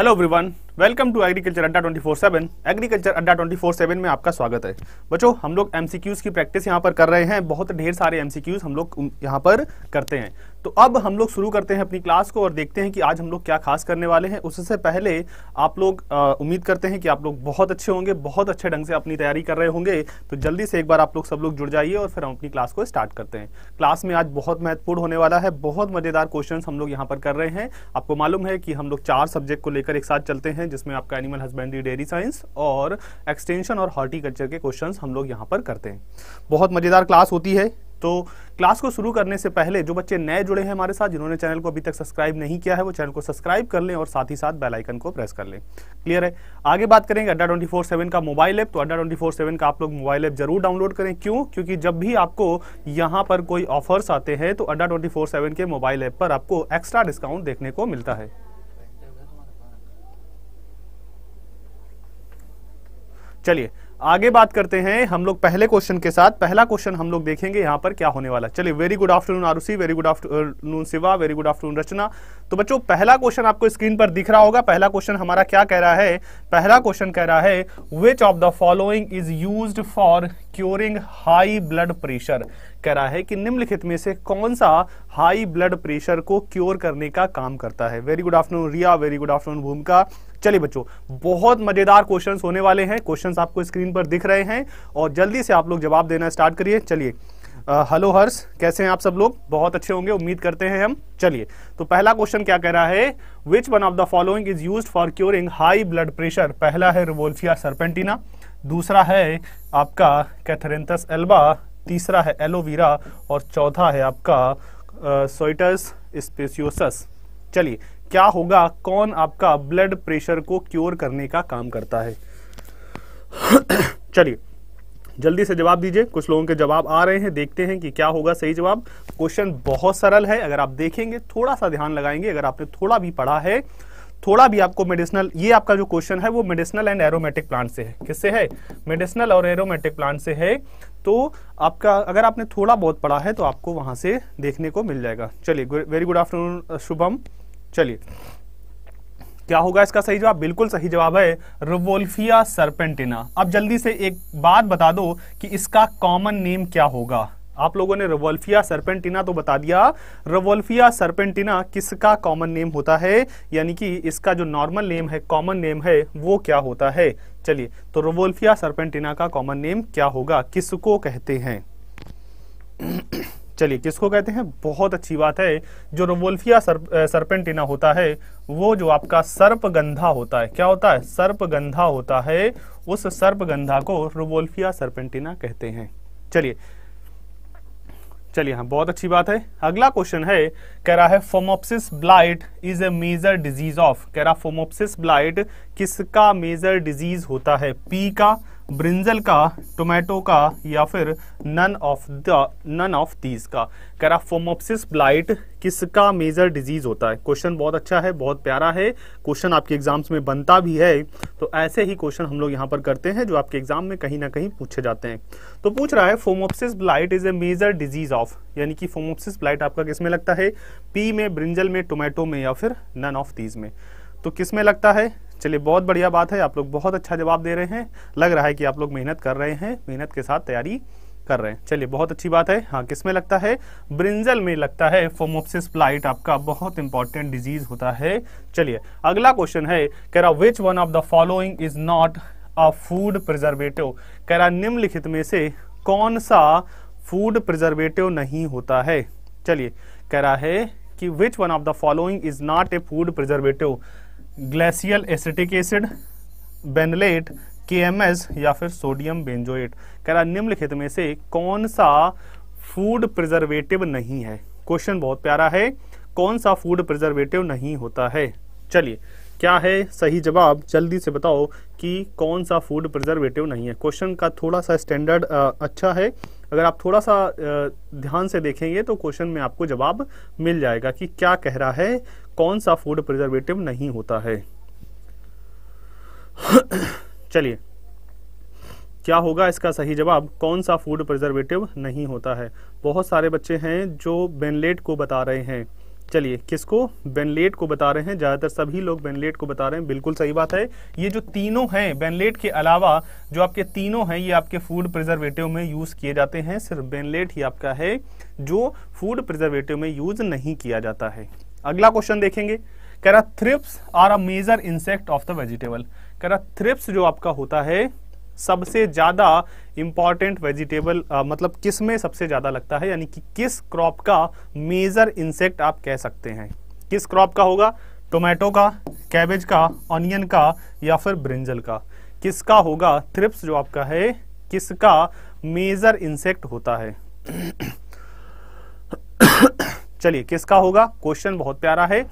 Hello everyone, welcome to agriculture Adda four seven agriculture Adda twenty four seven में आपका स्वागत है बच्चों हम लोग एमसीक्यूज की प्रैक्टिस यहाँ पर कर रहे हैं बहुत ढेर सारे एमसीक्यूज हम लोग यहाँ पर करते हैं तो अब हम लोग शुरू करते हैं अपनी क्लास को और देखते हैं कि आज हम लोग क्या खास करने वाले हैं उससे पहले आप लोग उम्मीद करते हैं कि आप लोग बहुत अच्छे होंगे बहुत अच्छे ढंग से अपनी तैयारी कर रहे होंगे तो जल्दी से एक बार आप लोग सब लोग जुड़ जाइए और फिर हम अपनी क्लास को स्टार्ट करते हैं क्लास में आज बहुत महत्वपूर्ण होने वाला है बहुत मज़ेदार क्वेश्चन हम लोग यहाँ पर कर रहे हैं आपको मालूम है कि हम लोग चार सब्जेक्ट को लेकर एक साथ चलते हैं जिसमें आपका एनिमल हस्बेंड्री डेयरी साइंस और एक्सटेंशन और हॉर्टिकल्चर के क्वेश्चंस हम लोग यहाँ पर करते हैं बहुत मज़ेदार क्लास होती है तो क्लास को शुरू करने से पहले जो बच्चे नए जुड़े हैं हमारे साथ जिन्होंने चैनल को अभी तक सब्सक्राइब नहीं किया है वो चैनल को सब्सक्राइब कर लें और साथ ही साथ बेल आइकन को प्रेस कर लें क्लियर है आगे बात करेंगे अड्डा ट्वेंटी फोर सेवन का मोबाइल ऐप तो अड्डा ट्वेंटी फोर सेवन का आप लोग मोबाइल ऐप जरूर डाउनलोड करें क्यों क्योंकि जब भी आपको यहां पर कोई ऑफर्स आते हैं तो अड्डा ट्वेंटी फोर सेवन के मोबाइल ऐप पर आपको एक्स्ट्रा डिस्काउंट देखने को मिलता है चलिए आगे बात करते हैं हम लोग पहले क्वेश्चन के साथ पहला क्वेश्चन हम लोग देखेंगे यहाँ पर क्या होने वाला चलिए very good afternoon Arushi very good afternoon Shiva very good afternoon Rachna तो बच्चों पहला क्वेश्चन आपको स्क्रीन पर दिख रहा होगा पहला क्वेश्चन हमारा क्या कह रहा है पहला क्वेश्चन कह रहा है which of the following is use for curing high blood pressure कह रहा है कि निम्नलिखित में से कौन सा हाई ब्लड प्रेशर को क्योर करने का काम करता है very good afternoon Riya very good afternoon Bhumika चलिए बच्चों बहुत मजेदार क्वेश्चन होने वाले हैं क्वेश्चन आपको स्क्रीन पर दिख रहे हैं और जल्दी से आप लोग जवाब देना स्टार्ट करिए चलिए हेलो हर्ष कैसे हैं आप सब लोग बहुत अच्छे होंगे उम्मीद करते हैं हम चलिए तो पहला क्वेश्चन क्या कह रहा है which one of the following is use for curing high blood pressure पहला है रिवोल्फिया सरपेंटिना दूसरा है आपका कैथरेंथस एल्बा तीसरा है एलोवेरा और चौथा है आपका सोइटस स्पेसियोसस चलिए क्या होगा कौन आपका ब्लड प्रेशर को क्योर करने का काम करता है चलिए जल्दी से जवाब दीजिए कुछ लोगों के जवाब आ रहे हैं देखते हैं कि क्या होगा सही जवाब क्वेश्चन बहुत सरल है अगर आप देखेंगे थोड़ा सा ध्यान लगाएंगे अगर आपने थोड़ा भी पढ़ा है थोड़ा भी आपको मेडिसिनल ये आपका जो क्वेश्चन है वो मेडिसिनल एंड एरोमेटिक प्लांट से है किससे है मेडिसिनल और एरोमेटिक प्लांट से है तो आपका अगर आपने थोड़ा बहुत पढ़ा है तो आपको वहां से देखने को मिल जाएगा चलिए वेरी गुड आफ्टरनून शुभम चलिए क्या होगा इसका सही जवाब बिल्कुल सही जवाब है रिवोल्फिया सरपेंटिना अब जल्दी से एक बात बता दो कि इसका कॉमन नेम क्या होगा आप लोगों ने रिवोल्फिया सरपेंटिना तो बता दिया रिवोल्फिया सरपेंटिना किसका कॉमन नेम होता है यानी कि इसका जो नॉर्मल नेम है कॉमन नेम है वो क्या होता है चलिए तो रवोल्फिया सरपेंटिना का कॉमन नेम क्या होगा किसको कहते हैं चलिए किसको कहते हैं बहुत अच्छी बात है जो रोवोल्फिया सर्प, सर्पेंटिना होता है वो जो आपका सर्पगंधा होता है क्या होता है सर्पगंधा होता है उस सर्पगंधा को रोवोल्फिया सर्पेंटिना कहते हैं चलिए चलिए हाँ बहुत अच्छी बात है अगला क्वेश्चन है कह रहा है phomopsis blight is a major disease of कह रहा फोमोप्सिस ब्लाइट किसका मेजर डिजीज होता है पी का ब्रिंजल का टोमेटो का या फिर none of the none of these का फोमोपसिस ब्लाइट किसका मेजर डिजीज होता है क्वेश्चन बहुत अच्छा है बहुत प्यारा है क्वेश्चन आपके एग्जाम्स में बनता भी है तो ऐसे ही क्वेश्चन हम लोग यहाँ पर करते हैं जो आपके एग्जाम में कहीं ना कहीं पूछे जाते हैं तो पूछ रहा है phomopsis blight is a major disease of यानी कि फोमोपसिस ब्लाइट आपका किस में लगता है पी में ब्रिंजल में टोमेटो में या फिर नन ऑफ दीज में तो किस में लगता है चलिए बहुत बढ़िया बात है आप लोग बहुत अच्छा जवाब दे रहे हैं लग रहा है कि आप लोग मेहनत कर रहे हैं मेहनत के साथ तैयारी कर रहे हैं चलिए बहुत अच्छी बात है हाँ किस में लगता है ब्रिंजल में लगता है फोमोपसिस प्लाइट आपका बहुत इंपॉर्टेंट डिजीज होता है चलिए अगला क्वेश्चन है कह रहा which one of the following is not a food preservative कह रहा निम्नलिखित में से कौन सा फूड प्रिजर्वेटिव नहीं होता है चलिए कह रहा है कि which one of the following is not a food preservative glacial acetic acid benlate KMS या फिर सोडियम बेंजोएट कह रहा निम्नलिखित में से कौन सा फूड प्रिजर्वेटिव नहीं है क्वेश्चन बहुत प्यारा है कौन सा फूड प्रिजर्वेटिव नहीं होता है चलिए क्या है सही जवाब जल्दी से बताओ कि कौन सा फूड प्रिजर्वेटिव नहीं है क्वेश्चन का थोड़ा सा स्टैंडर्ड अच्छा है अगर आप थोड़ा सा ध्यान से देखेंगे तो क्वेश्चन में आपको जवाब मिल जाएगा कि क्या कह रहा है कौन सा फूड प्रिजर्वेटिव नहीं होता है चलिए क्या होगा इसका सही जवाब कौन सा फूड प्रिजर्वेटिव नहीं होता है बहुत सारे बच्चे हैं जो बेनलेट को बता रहे हैं चलिए किसको बेनलेट को बता रहे हैं ज़्यादातर सभी लोग बेनलेट को बता रहे हैं बिल्कुल सही बात है ये जो तीनों हैं बेनलेट के अलावा जो आपके तीनों हैं ये आपके फूड प्रिजर्वेटिव में यूज़ किए जाते हैं सिर्फ बेनलेट ही आपका है जो फूड प्रिजर्वेटिव में यूज़ नहीं किया जाता है अगला क्वेश्चन देखेंगे कह रहा thrips are a major insect of the vegetable कह रहा थ्रिप्स जो आपका होता है सबसे ज्यादा इंपॉर्टेंट वेजिटेबल मतलब किस में सबसे ज्यादा लगता है यानी कि किस क्रॉप का मेजर इंसेक्ट आप कह सकते हैं किस क्रॉप का होगा टोमेटो का कैबेज का ऑनियन का या फिर ब्रिंजल का किसका होगा थ्रिप्स जो आपका है किसका मेजर इंसेक्ट होता है चलिए किसका होगा क्वेश्चन बहुत प्यारा है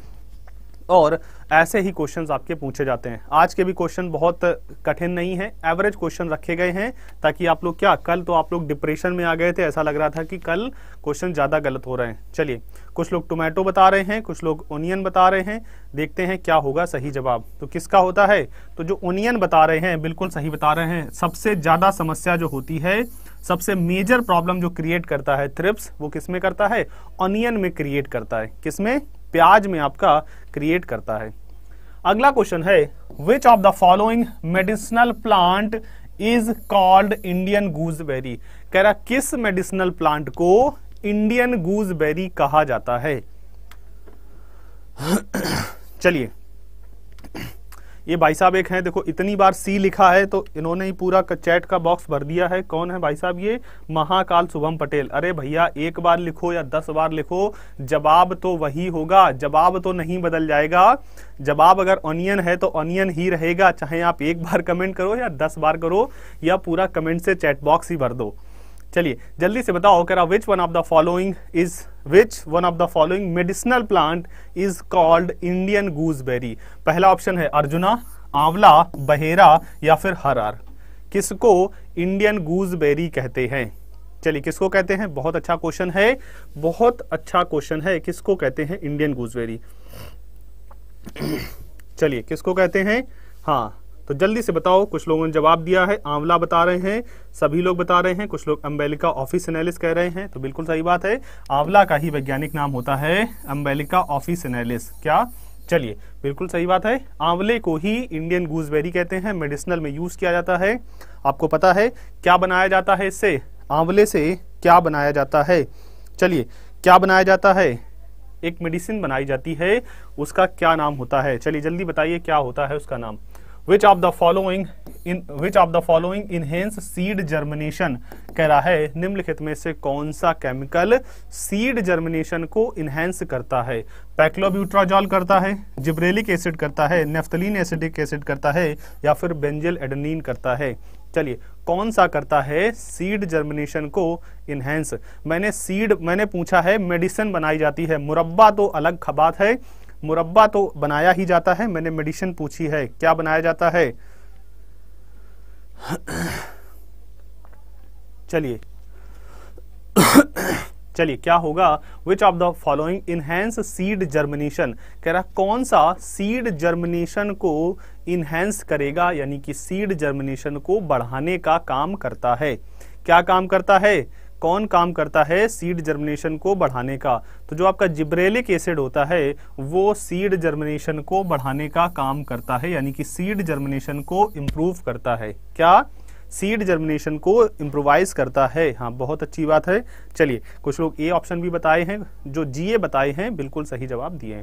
और ऐसे ही क्वेश्चंस आपके पूछे जाते हैं आज के भी क्वेश्चन बहुत कठिन नहीं है एवरेज क्वेश्चन रखे गए हैं ताकि आप लोग क्या कल तो आप लोग डिप्रेशन में आ गए थे ऐसा लग रहा था कि कल क्वेश्चन ज़्यादा गलत हो रहे हैं चलिए कुछ लोग टोमेटो बता रहे हैं कुछ लोग ओनियन बता रहे हैं देखते हैं क्या होगा सही जवाब तो किसका होता है तो जो ओनियन बता रहे हैं बिल्कुल सही बता रहे हैं सबसे ज़्यादा समस्या जो होती है सबसे मेजर प्रॉब्लम जो क्रिएट करता है थ्रिप्स वो किसमें करता है ऑनियन में क्रिएट करता है किसमें प्याज में आपका क्रिएट करता है अगला क्वेश्चन है which of the following medicinal plant is called Indian gooseberry कह रहा किस मेडिसिनल प्लांट को इंडियन गूजबेरी कहा जाता है चलिए ये भाई साहब एक हैं देखो इतनी बार सी लिखा है तो इन्होंने ही पूरा चैट का बॉक्स भर दिया है कौन है भाई साहब ये महाकाल शुभम पटेल अरे भैया एक बार लिखो या दस बार लिखो जवाब तो वही होगा जवाब तो नहीं बदल जाएगा जवाब अगर ऑनियन है तो ऑनियन ही रहेगा चाहे आप एक बार कमेंट करो या दस बार करो या पूरा कमेंट से चैट बॉक्स ही भर दो चलिए जल्दी से बताओ करा which one of the following is which one of the following medicinal plant is called Indian gooseberry पहला ऑप्शन है अर्जुना आंवला बहेरा या फिर हरार किसको इंडियन गूजबेरी कहते हैं चलिए किसको कहते हैं बहुत अच्छा क्वेश्चन है बहुत अच्छा क्वेश्चन है किसको कहते हैं इंडियन गूजबेरी चलिए किसको कहते हैं हाँ तो जल्दी से बताओ कुछ लोगों ने जवाब दिया है आंवला बता रहे हैं सभी लोग बता रहे हैं कुछ लोग अम्बेलिका ऑफिस एनालिस कह रहे हैं तो बिल्कुल सही बात है आंवला का ही वैज्ञानिक नाम होता है अम्बेलिका ऑफिस एनालिस क्या चलिए बिल्कुल सही बात है आंवले को ही इंडियन गूजबेरी कहते हैं मेडिसिनल में यूज किया जाता है आपको पता है क्या बनाया जाता है इससे आंवले से क्या बनाया जाता है चलिए क्या बनाया जाता है एक मेडिसिन बनाई जाती है उसका क्या नाम होता है चलिए जल्दी बताइए क्या होता है उसका नाम which of the following in which of the following enhance seed germination कह रहा है निम्नलिखित में से कौन सा केमिकल सीड जर्मिनेशन को इनहेंस करता है पैक्लोब्यूट्राजॉल करता है जिब्रेलिक एसिड करता है नेफ्थलीन एसिडिक एसिड करता है या फिर बेंजल एडनिन करता है चलिए कौन सा करता है सीड जर्मिनेशन को इनहेंस मैंने सीड मैंने पूछा है मेडिसिन बनाई जाती है मुरब्बा तो अलग खबात है मुरब्बा तो बनाया ही जाता है मैंने मेडिसिन पूछी है क्या बनाया जाता है चलिए चलिए क्या होगा which of the following enhance seed germination कह रहा कौन सा सीड जर्मिनेशन को इनहेंस करेगा यानी कि सीड जर्मिनेशन को बढ़ाने का काम करता है क्या काम करता है कौन काम करता है सीड जर्मिनेशन को बढ़ाने का तो जो आपका जिब्रेलिक एसिड होता है वो सीड जर्मिनेशन को बढ़ाने का काम करता है यानी कि सीड जर्मिनेशन को इम्प्रूव करता है क्या सीड जर्मिनेशन को इम्प्रोवाइज करता है हाँ बहुत अच्छी बात है चलिए कुछ लोग ए ऑप्शन भी बताए हैं जो जीए बताए हैं बिल्कुल सही जवाब दिए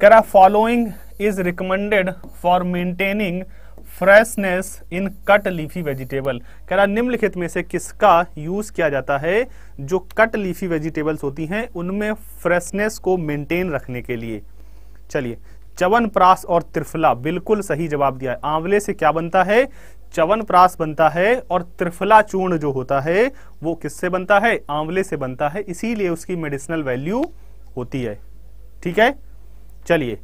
करा following is recommended for maintaining freshness in cut leafy vegetable कह रहा निम्नलिखित में से किसका यूज किया जाता है जो कट लीफी वेजिटेबल्स होती हैं उनमें फ्रेशनेस को मेंटेन रखने के लिए चलिए चवन प्रास और त्रिफला बिल्कुल सही जवाब दिया है आंवले से क्या बनता है चवन प्रास बनता है और त्रिफला चूर्ण जो होता है वो किससे बनता है आंवले से बनता है इसीलिए उसकी मेडिसिनल वैल्यू होती है ठीक है चलिए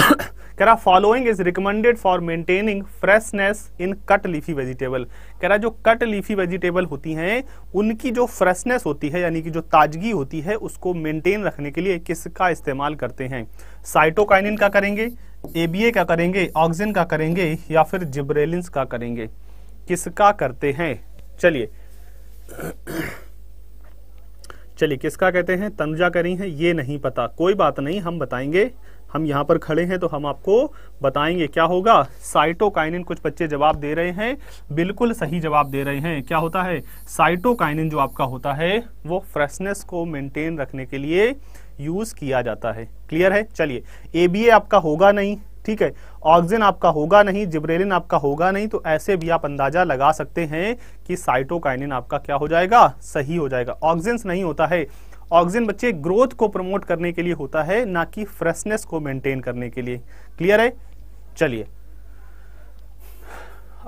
कह रहा following is recommended for maintaining freshness in cut leafy vegetable कह रहा जो कट लीफी वेजिटेबल होती हैं उनकी जो फ्रेशनेस होती है यानी कि जो ताजगी होती है उसको मेंटेन रखने के लिए किसका इस्तेमाल करते हैं साइटोकाइनिन का करेंगे एबीए का करेंगे ऑक्सीजन का करेंगे या फिर जिब्रेलिन का करेंगे किसका करते हैं चलिए चलिए किसका कहते हैं तनुजा करी है ये नहीं पता कोई बात नहीं हम बताएंगे हम यहाँ पर खड़े हैं तो हम आपको बताएंगे क्या होगा साइटोकाइनिन कुछ बच्चे जवाब दे रहे हैं बिल्कुल सही जवाब दे रहे हैं क्या होता है साइटोकाइनिन जो आपका होता है वो फ्रेशनेस को मेंटेन रखने के लिए यूज किया जाता है क्लियर है चलिए एबीए आपका होगा नहीं ठीक है ऑक्सीजन आपका होगा नहीं जिब्रेलिन आपका होगा नहीं तो ऐसे भी आप अंदाजा लगा सकते हैं कि साइटोकाइनिन आपका क्या हो जाएगा सही हो जाएगा ऑक्सीजन नहीं होता है ऑक्सीजन बच्चे ग्रोथ को प्रमोट करने के लिए होता है ना कि फ्रेशनेस को मेंटेन करने के लिए क्लियर है चलिए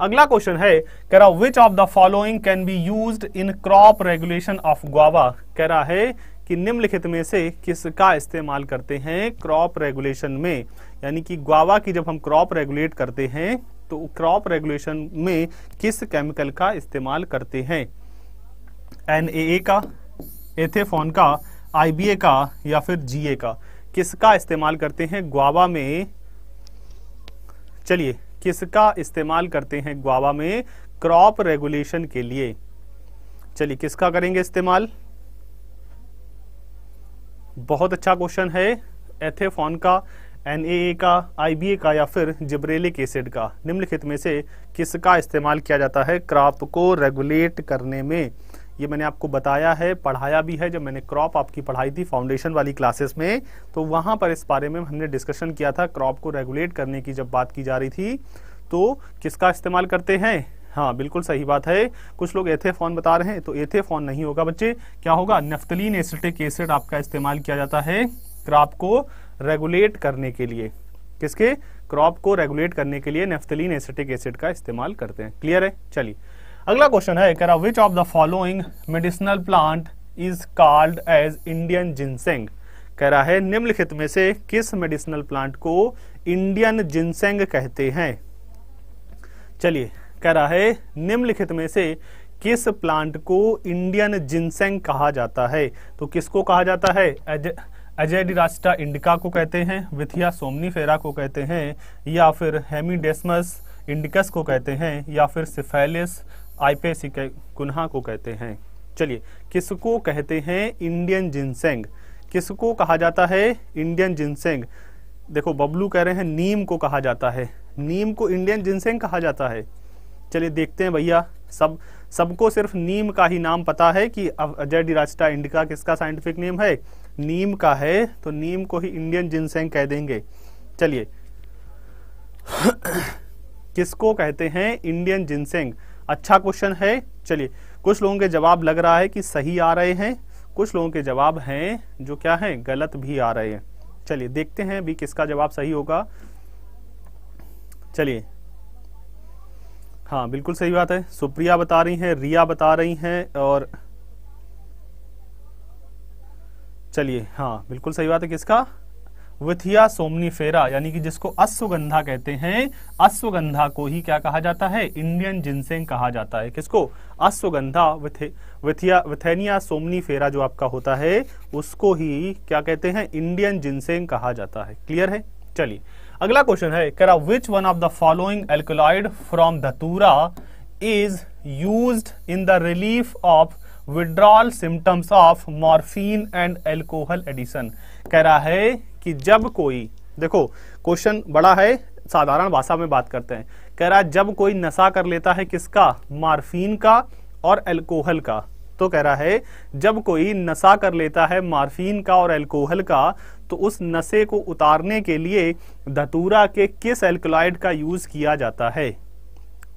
अगला क्वेश्चन है कह रहा which of the following can be used in crop regulation of guava कह रहा है कि निम्नलिखित में से किसका इस्तेमाल करते हैं क्रॉप रेगुलेशन में यानी कि गुआवा की जब हम क्रॉप रेगुलेट करते हैं तो क्रॉप रेगुलेशन में किस केमिकल का इस्तेमाल करते हैं एन का एथेफोन का आईबीए का या फिर जीए का किसका इस्तेमाल करते हैं ग्वावा में चलिए किसका इस्तेमाल करते हैं ग्वावा में क्रॉप रेगुलेशन के लिए चलिए किसका करेंगे इस्तेमाल बहुत अच्छा क्वेश्चन है एथेफोन का एनएए का आईबीए का या फिर जिब्रेलिक एसिड का निम्नलिखित में से किसका इस्तेमाल किया जाता है क्रॉप को रेगुलेट करने में ये मैंने आपको बताया है पढ़ाया भी है जब मैंने क्रॉप आपकी पढ़ाई थी फाउंडेशन वाली क्लासेस में तो वहां पर इस बारे में हमने डिस्कशन किया था क्रॉप को रेगुलेट करने की जब बात की जा रही थी तो किसका इस्तेमाल करते हैं हाँ बिल्कुल सही बात है कुछ लोग एथेफॉन बता रहे हैं तो एथेफॉन नहीं होगा बच्चे क्या होगा नफ्तलीन एसिटिक एसिड आपका इस्तेमाल किया जाता है क्रॉप को रेगुलेट करने के लिए किसके क्रॉप को रेगुलेट करने के लिए नेफ्तलीन एसिटिक एसिड का इस्तेमाल करते हैं क्लियर है चलिए अगला क्वेश्चन है कह रहा which of the following medicinal plant is called as Indian ginseng कह रहा है निम्नलिखित में से किस मेडिसिनल प्लांट को इंडियन जिनसेंग कहते हैं चलिए कह रहा है निम्नलिखित में से किस प्लांट को इंडियन जिनसेंग कहा जाता है तो किसको कहा जाता है अजय अजेडिरास्टा इंडिका को कहते हैं विथिया सोमनीफेरा को कहते हैं या फिर हेमीडेसमस इंडिकस को कहते हैं या फिर सिफेलिस आईपीएसी कुन्हा को कहते हैं चलिए किसको कहते हैं इंडियन जिनसेंग किसको कहा जाता है इंडियन जिनसेंग देखो बबलू कह रहे हैं नीम को कहा जाता है नीम को इंडियन जिनसेंग कहा जाता है चलिए देखते हैं भैया सब सबको सिर्फ नीम का ही नाम पता है कि अजय राजा इंडिका किसका साइंटिफिक नेम है नीम का है तो नीम को ही इंडियन जिनसेंग कह देंगे चलिए किसको कहते हैं इंडियन जिनसेंग अच्छा क्वेश्चन है चलिए कुछ लोगों के जवाब लग रहा है कि सही आ रहे हैं कुछ लोगों के जवाब हैं जो क्या हैं गलत भी आ रहे हैं चलिए देखते हैं अभी किसका जवाब सही होगा चलिए हाँ बिल्कुल सही बात है सुप्रिया बता रही हैं रिया बता रही हैं और चलिए हाँ बिल्कुल सही बात है किसका विथिया फेरा यानी कि जिसको अश्वगंधा कहते हैं अश्वगंधा को ही क्या कहा जाता है इंडियन जिनसेंग कहा जाता है किसको अश्वगंधा विथिया विथेनिया फेरा जो आपका होता है उसको ही क्या कहते हैं इंडियन जिनसेंग कहा जाता है क्लियर है चलिए अगला क्वेश्चन है करा which one of the following alkaloid from datura is use in the relief of withdrawal symptoms of morphine and alcohol addition कह रहा है कि जब कोई देखो क्वेश्चन बड़ा है साधारण भाषा में बात करते हैं कह रहा है जब कोई नशा कर लेता है किसका मार्फीन का और एल्कोहल का तो कह रहा है जब कोई नशा कर लेता है मार्फीन का और एल्कोहल का तो उस नशे को उतारने के लिए धतूरा के किस एल्कोलाइड का यूज किया जाता है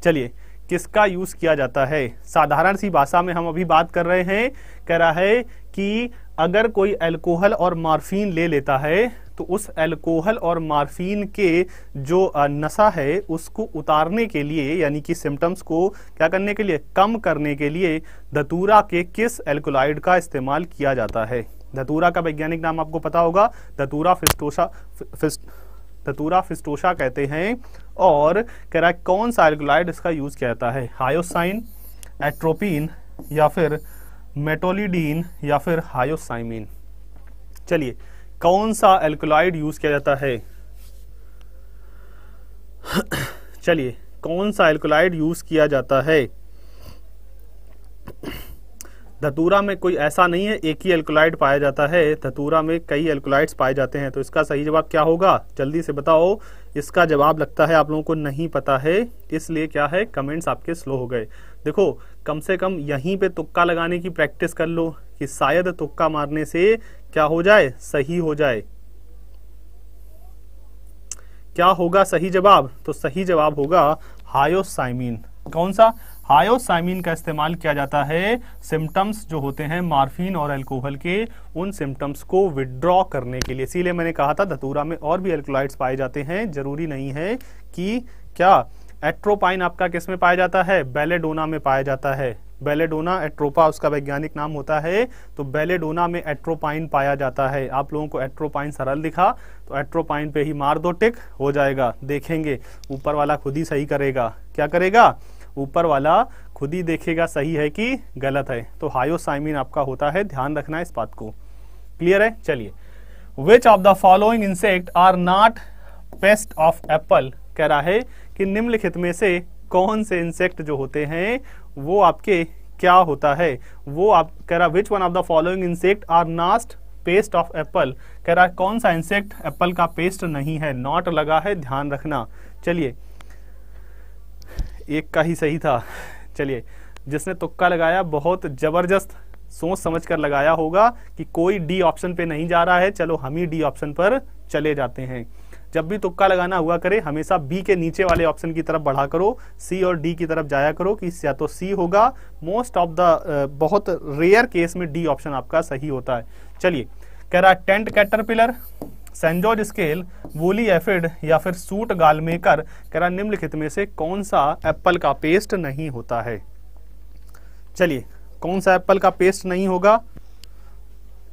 चलिए किसका यूज किया जाता है साधारण सी भाषा में हम अभी बात कर रहे हैं कह रहा है कि अगर कोई अल्कोहल और मार्फीन ले लेता है तो उस अल्कोहल और मार्फीन के जो नशा है उसको उतारने के लिए यानी कि सिम्टम्स को क्या करने के लिए कम करने के लिए धतूरा के किस एल्कोलाइड का इस्तेमाल किया जाता है धतूरा का वैज्ञानिक नाम आपको पता होगा धतूरा फिस्टोशा फिस्ट धतूरा फिस्टोशा कहते हैं और कह रहा है कौन सा एल्कोलाइड इसका यूज़ किया जाता है हायोसाइन एट्रोपिन या फिर मेटोलिडीन या फिर हायोसाइमिन चलिए कौन सा एल्कोलाइड यूज किया जाता है चलिए कौन सा एल्कोलाइड यूज किया जाता है धतूरा में कोई ऐसा नहीं है एक ही एल्कोलाइड पाया जाता है धतूरा में कई एल्कोलाइड्स पाए जाते हैं तो इसका सही जवाब क्या होगा जल्दी से बताओ इसका जवाब लगता है आप लोगों को नहीं पता है इसलिए क्या है कमेंट्स आपके स्लो हो गए देखो कम से कम यहीं पे तुक्का लगाने की प्रैक्टिस कर लो कि शायद तुक्का मारने से क्या हो जाए सही हो जाए क्या होगा सही जवाब तो सही जवाब होगा हायोसाइमिन कौन सा हायोसाइमिन का इस्तेमाल किया जाता है सिम्टम्स जो होते हैं मार्फिन और अल्कोहल के उन सिम्टम्स को विड्रॉ करने के लिए इसीलिए मैंने कहा था धतूरा में और भी एल्कोलाइड्स पाए जाते हैं जरूरी नहीं है कि क्या एट्रोपाइन आपका किस में पाया जाता है बेलेडोना में पाया जाता है बेलेडोना एट्रोपा उसका वैज्ञानिक नाम होता है तो बेलेडोना में एट्रोपाइन पाया जाता है आप लोगों को एट्रोपाइन सरल दिखा तो एट्रोपाइन पे ही मार दो टिक हो जाएगा देखेंगे ऊपर वाला खुद ही सही करेगा क्या करेगा ऊपर वाला खुद ही देखेगा सही है कि गलत है तो हायोसाइमिन आपका होता है ध्यान रखना इस बात को क्लियर है चलिए which of the following insect are not pest of apple कह रहा है कि निम्नलिखित में से कौन से इंसेक्ट जो होते हैं वो आपके क्या होता है वो आप कह रहा which one of the following insect are not pest of apple कह रहा कौन सा इंसेक्ट एप्पल का पेस्ट नहीं है नॉट लगा है ध्यान रखना चलिए एक का ही सही था चलिए जिसने तुक्का लगाया बहुत ज़बरदस्त सोच समझ कर लगाया होगा कि कोई डी ऑप्शन पे नहीं जा रहा है चलो हम ही डी ऑप्शन पर चले जाते हैं जब भी तुक्का लगाना हुआ करे हमेशा बी के नीचे वाले ऑप्शन की तरफ बढ़ा करो सी और डी की तरफ जाया करो कि या तो सी होगा मोस्ट ऑफ द बहुत रेयर केस में डी ऑप्शन आपका सही होता है चलिए कह रहा tent caterpillar San Jose scale woolly aphid या फिर सूट गालमेकर कह रहा निम्नलिखित में से कौन सा एप्पल का पेस्ट नहीं होता है चलिए कौन सा एप्पल का पेस्ट नहीं होगा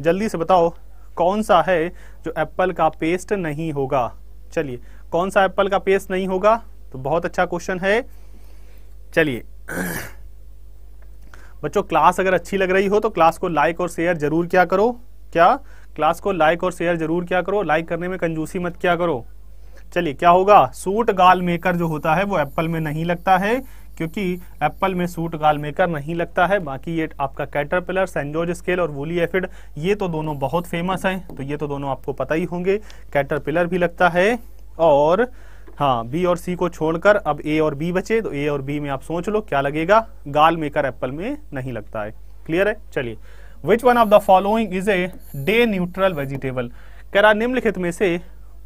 जल्दी से बताओ कौन सा है जो एप्पल का पेस्ट नहीं होगा चलिए कौन सा एप्पल का पेस्ट नहीं होगा तो बहुत अच्छा क्वेश्चन है चलिए बच्चों क्लास अगर अच्छी लग रही हो तो क्लास को लाइक और शेयर जरूर क्या करो क्या क्लास को लाइक और शेयर जरूर क्या करो लाइक करने में कंजूसी मत क्या करो चलिए क्या होगा सूट गाल मेकर जो होता है वो एप्पल में नहीं लगता है क्योंकि एप्पल में सूट गाल मेकर नहीं लगता है बाकी ये आपका कैटरपिलर सेंजोज स्केल और वूली एफिड ये तो दोनों बहुत फेमस हैं तो ये तो दोनों आपको पता ही होंगे कैटरपिलर भी लगता है और हाँ बी और सी को छोड़कर अब ए और बी बचे तो ए और बी में आप सोच लो क्या लगेगा गाल मेकर एप्पल में नहीं लगता है क्लियर है चलिए which one of the following is a day neutral vegetable कह रहा निम्नलिखित में से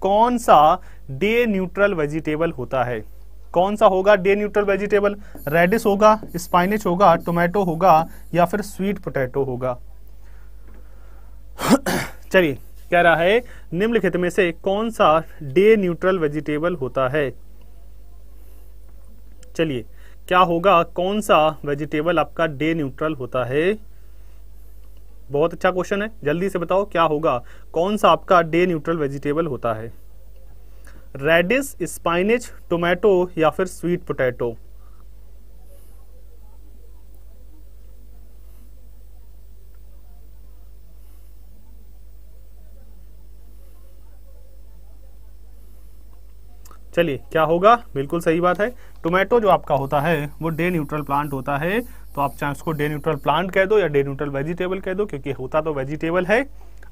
कौन सा डे न्यूट्रल वेजिटेबल होता है कौन सा होगा डे न्यूट्रल वेजिटेबल रेडिस होगा स्पाइनिश होगा टोमेटो होगा या फिर स्वीट पोटैटो होगा चलिए कह रहा है निम्नलिखित में से कौन सा डे न्यूट्रल वेजिटेबल होता है चलिए क्या होगा कौन सा वेजिटेबल आपका डे न्यूट्रल होता है बहुत अच्छा क्वेश्चन है जल्दी से बताओ क्या होगा कौन सा आपका डे न्यूट्रल वेजिटेबल होता है रेडिस स्पाइनिच टोमेटो या फिर स्वीट पोटैटो चलिए क्या होगा बिल्कुल सही बात है टोमेटो जो आपका होता है वो डे न्यूट्रल प्लांट होता है तो आप चाहे उसको डे न्यूट्रल प्लांट कह दो या डे न्यूट्रल वेजिटेबल कह दो क्योंकि होता तो वेजिटेबल है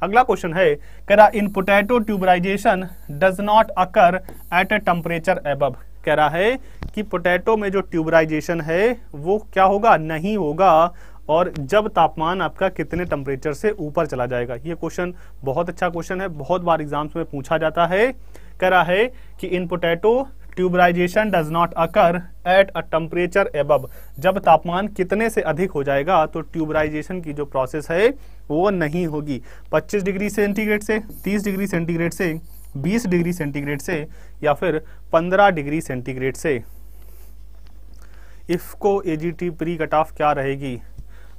अगला क्वेश्चन है कह रहा in potato tuberization does not occur at a temperature above कह रहा है कि पोटैटो में जो ट्यूबराइजेशन है वो क्या होगा नहीं होगा और जब तापमान आपका कितने टेम्परेचर से ऊपर चला जाएगा ये क्वेश्चन बहुत अच्छा क्वेश्चन है बहुत बार एग्जाम्स में पूछा जाता है कह रहा है कि in potato tuberization does not occur at a temperature above जब तापमान कितने से अधिक हो जाएगा तो ट्यूबराइजेशन की जो प्रोसेस है वो नहीं होगी 25 डिग्री सेंटीग्रेड से 30 डिग्री सेंटीग्रेड से 20 डिग्री सेंटीग्रेड से या फिर 15 डिग्री सेंटीग्रेड से IFFCO AGT pre cut off क्या रहेगी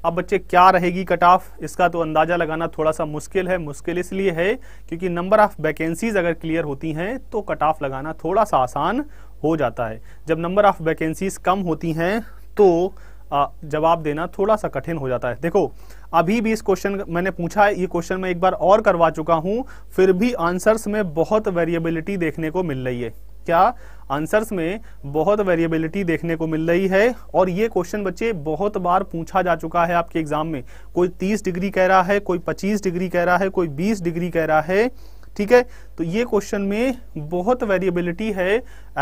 अब बच्चे क्या रहेगी कट ऑफ इसका तो अंदाजा लगाना थोड़ा सा मुश्किल है मुश्किल इसलिए है क्योंकि नंबर ऑफ वैकेंसीज अगर क्लियर होती हैं तो कट ऑफ लगाना थोड़ा सा आसान हो जाता है जब नंबर ऑफ वैकेंसीज कम होती हैं तो जवाब देना थोड़ा सा कठिन हो जाता है देखो अभी भी इस क्वेश्चन मैंने पूछा है ये क्वेश्चन मैं एक बार और करवा चुका हूं फिर भी आंसर्स में बहुत वेरिएबिलिटी देखने को मिल रही है क्या आंसर्स में बहुत वेरिएबिलिटी देखने को मिल रही है और ये क्वेश्चन बच्चे बहुत बार पूछा जा चुका है आपके एग्जाम में कोई 30 डिग्री कह रहा है कोई 25 डिग्री कह रहा है कोई 20 डिग्री कह रहा है ठीक है तो ये क्वेश्चन में बहुत वेरिएबिलिटी है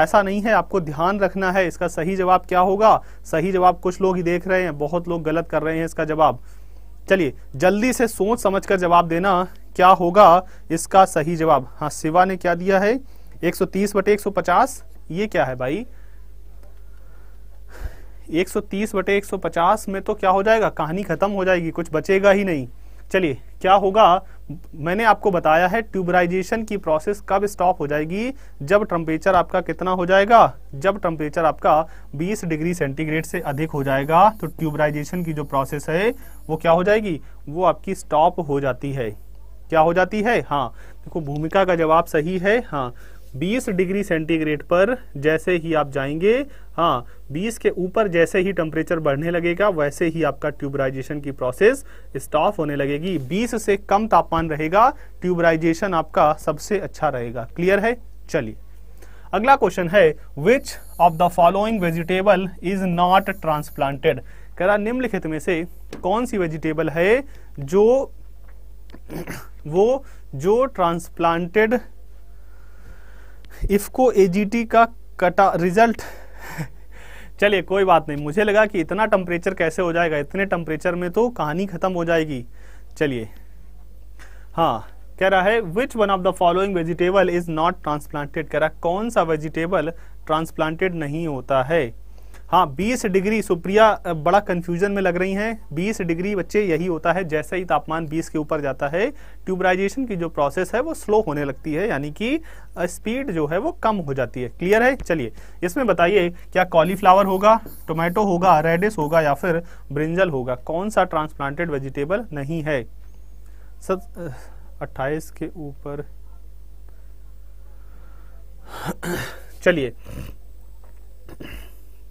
ऐसा नहीं है आपको ध्यान रखना है इसका सही जवाब क्या होगा सही जवाब कुछ लोग ही देख रहे हैं बहुत लोग गलत कर रहे हैं इसका जवाब चलिए जल्दी से सोच समझ जवाब देना क्या होगा इसका सही जवाब हाँ सिवा ने क्या दिया है 130 बटे 150 ये क्या है भाई 130 बटे 150 में तो क्या हो जाएगा कहानी खत्म हो जाएगी कुछ बचेगा ही नहीं चलिए क्या होगा मैंने आपको बताया है ट्यूबराइजेशन की प्रोसेस कब स्टॉप हो जाएगी जब टेम्परेचर आपका कितना हो जाएगा जब टेम्परेचर आपका 20 डिग्री सेंटीग्रेड से अधिक हो जाएगा तो ट्यूबराइजेशन की जो प्रोसेस है वो क्या हो जाएगी वो आपकी स्टॉप हो जाती है क्या हो जाती है हाँ देखो भूमिका का जवाब सही है हाँ 20 डिग्री सेंटीग्रेड पर जैसे ही आप जाएंगे हाँ 20 के ऊपर जैसे ही टेम्परेचर बढ़ने लगेगा वैसे ही आपका ट्यूबराइजेशन की प्रोसेस स्टॉप होने लगेगी 20 से कम तापमान रहेगा ट्यूबराइजेशन आपका सबसे अच्छा रहेगा क्लियर है चलिए अगला क्वेश्चन है which of the following vegetable is not transplanted कह रहा निम्नलिखित में से कौन सी वेजिटेबल है जो वो जो ट्रांसप्लांटेड इफको एजीटी का कटा रिजल्ट चलिए कोई बात नहीं मुझे लगा कि इतना टेम्परेचर कैसे हो जाएगा इतने टेम्परेचर में तो कहानी खत्म हो जाएगी चलिए हाँ कह रहा है which one of the following vegetable is not transplanted कह रहा है कौन सा वेजिटेबल ट्रांसप्लांटेड नहीं होता है हाँ 20 डिग्री सुप्रिया बड़ा कन्फ्यूजन में लग रही हैं 20 डिग्री बच्चे यही होता है जैसे ही तापमान 20 के ऊपर जाता है ट्यूबराइजेशन की जो प्रोसेस है वो स्लो होने लगती है यानी कि स्पीड जो है वो कम हो जाती है क्लियर है चलिए इसमें बताइए क्या कॉलीफ्लावर होगा टोमेटो होगा रेडिस होगा या फिर ब्रिंजल होगा कौन सा ट्रांसप्लांटेड वेजिटेबल नहीं है सत अट्ठाईस के ऊपर चलिए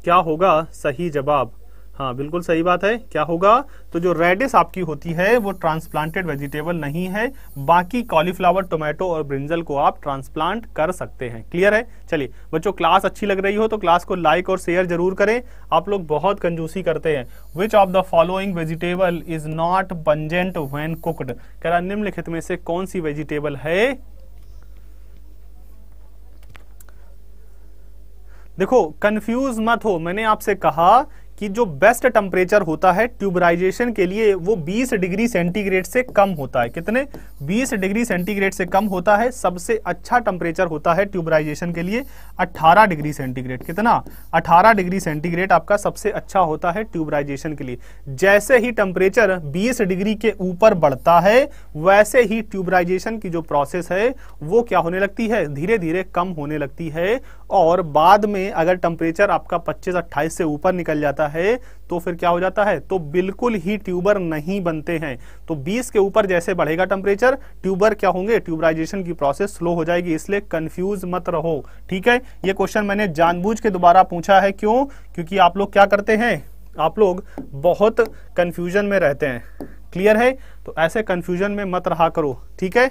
क्या होगा सही जवाब हाँ बिल्कुल सही बात है क्या होगा तो जो रेडिस आपकी होती है वो ट्रांसप्लांटेड वेजिटेबल नहीं है बाकी कॉलीफ्लावर टोमेटो और ब्रिंजल को आप ट्रांसप्लांट कर सकते हैं क्लियर है चलिए बच्चों क्लास अच्छी लग रही हो तो क्लास को लाइक और शेयर जरूर करें आप लोग बहुत कंजूसी करते हैं which of the following vegetable is not pungent when cooked कह रहा निम्नलिखित में से कौन सी वेजिटेबल है देखो कंफ्यूज मत हो मैंने आपसे कहा कि जो बेस्ट टेम्परेचर होता है ट्यूबराइजेशन के लिए वो 20 डिग्री सेंटीग्रेड से कम होता है कितने 20 डिग्री सेंटीग्रेड से कम होता है सबसे अच्छा टेम्परेचर होता है ट्यूबराइजेशन के लिए 18 डिग्री सेंटीग्रेड कितना 18 डिग्री सेंटीग्रेड आपका सबसे अच्छा होता है ट्यूबराइजेशन के लिए जैसे ही टेम्परेचर 20 डिग्री के ऊपर बढ़ता है वैसे ही ट्यूबराइजेशन की जो प्रोसेस है वो क्या होने लगती है धीरे धीरे कम होने लगती है और बाद में अगर टेम्परेचर आपका 25-28 से ऊपर निकल जाता है तो फिर क्या हो जाता है तो बिल्कुल ही ट्यूबर नहीं बनते हैं तो 20 के ऊपर जैसे बढ़ेगा टेम्परेचर ट्यूबर क्या होंगे ट्यूबराइजेशन की प्रोसेस स्लो हो जाएगी इसलिए कंफ्यूज मत रहो ठीक है ये क्वेश्चन मैंने जानबूझ के दोबारा पूछा है क्यों क्योंकि आप लोग क्या करते हैं आप लोग बहुत कंफ्यूजन में रहते हैं क्लियर है तो ऐसे कंफ्यूजन में मत रहा करो ठीक है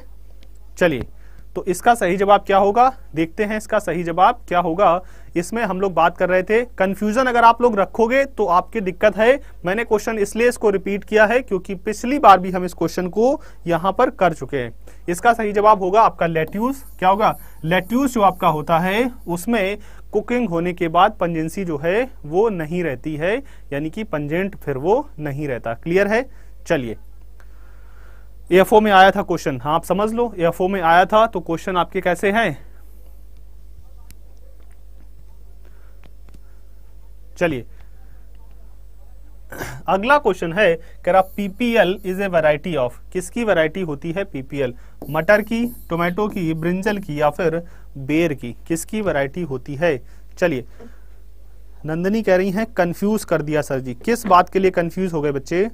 चलिए तो इसका सही जवाब क्या होगा देखते हैं इसका सही जवाब क्या होगा इसमें हम लोग बात कर रहे थे कंफ्यूजन अगर आप लोग रखोगे तो आपकी दिक्कत है मैंने क्वेश्चन इसलिए इसको रिपीट किया है क्योंकि पिछली बार भी हम इस क्वेश्चन को यहां पर कर चुके हैं इसका सही जवाब होगा आपका लेट्यूज क्या होगा लेट्यूज जो आपका होता है उसमें कुकिंग होने के बाद पंजेंसी जो है वो नहीं रहती है यानी कि पंजेंट फिर वो नहीं रहता क्लियर है चलिए एफ में आया था क्वेश्चन हाँ आप समझ लो एफ में आया था तो क्वेश्चन आपके कैसे हैं चलिए अगला क्वेश्चन है कह रहा PPL is a variety of किसकी वैरायटी होती है पीपीएल मटर की टोमेटो की ब्रिंजल की या फिर बेर की किसकी वैरायटी होती है चलिए नंदनी कह रही हैं कंफ्यूज कर दिया सर जी किस बात के लिए कंफ्यूज हो गए बच्चे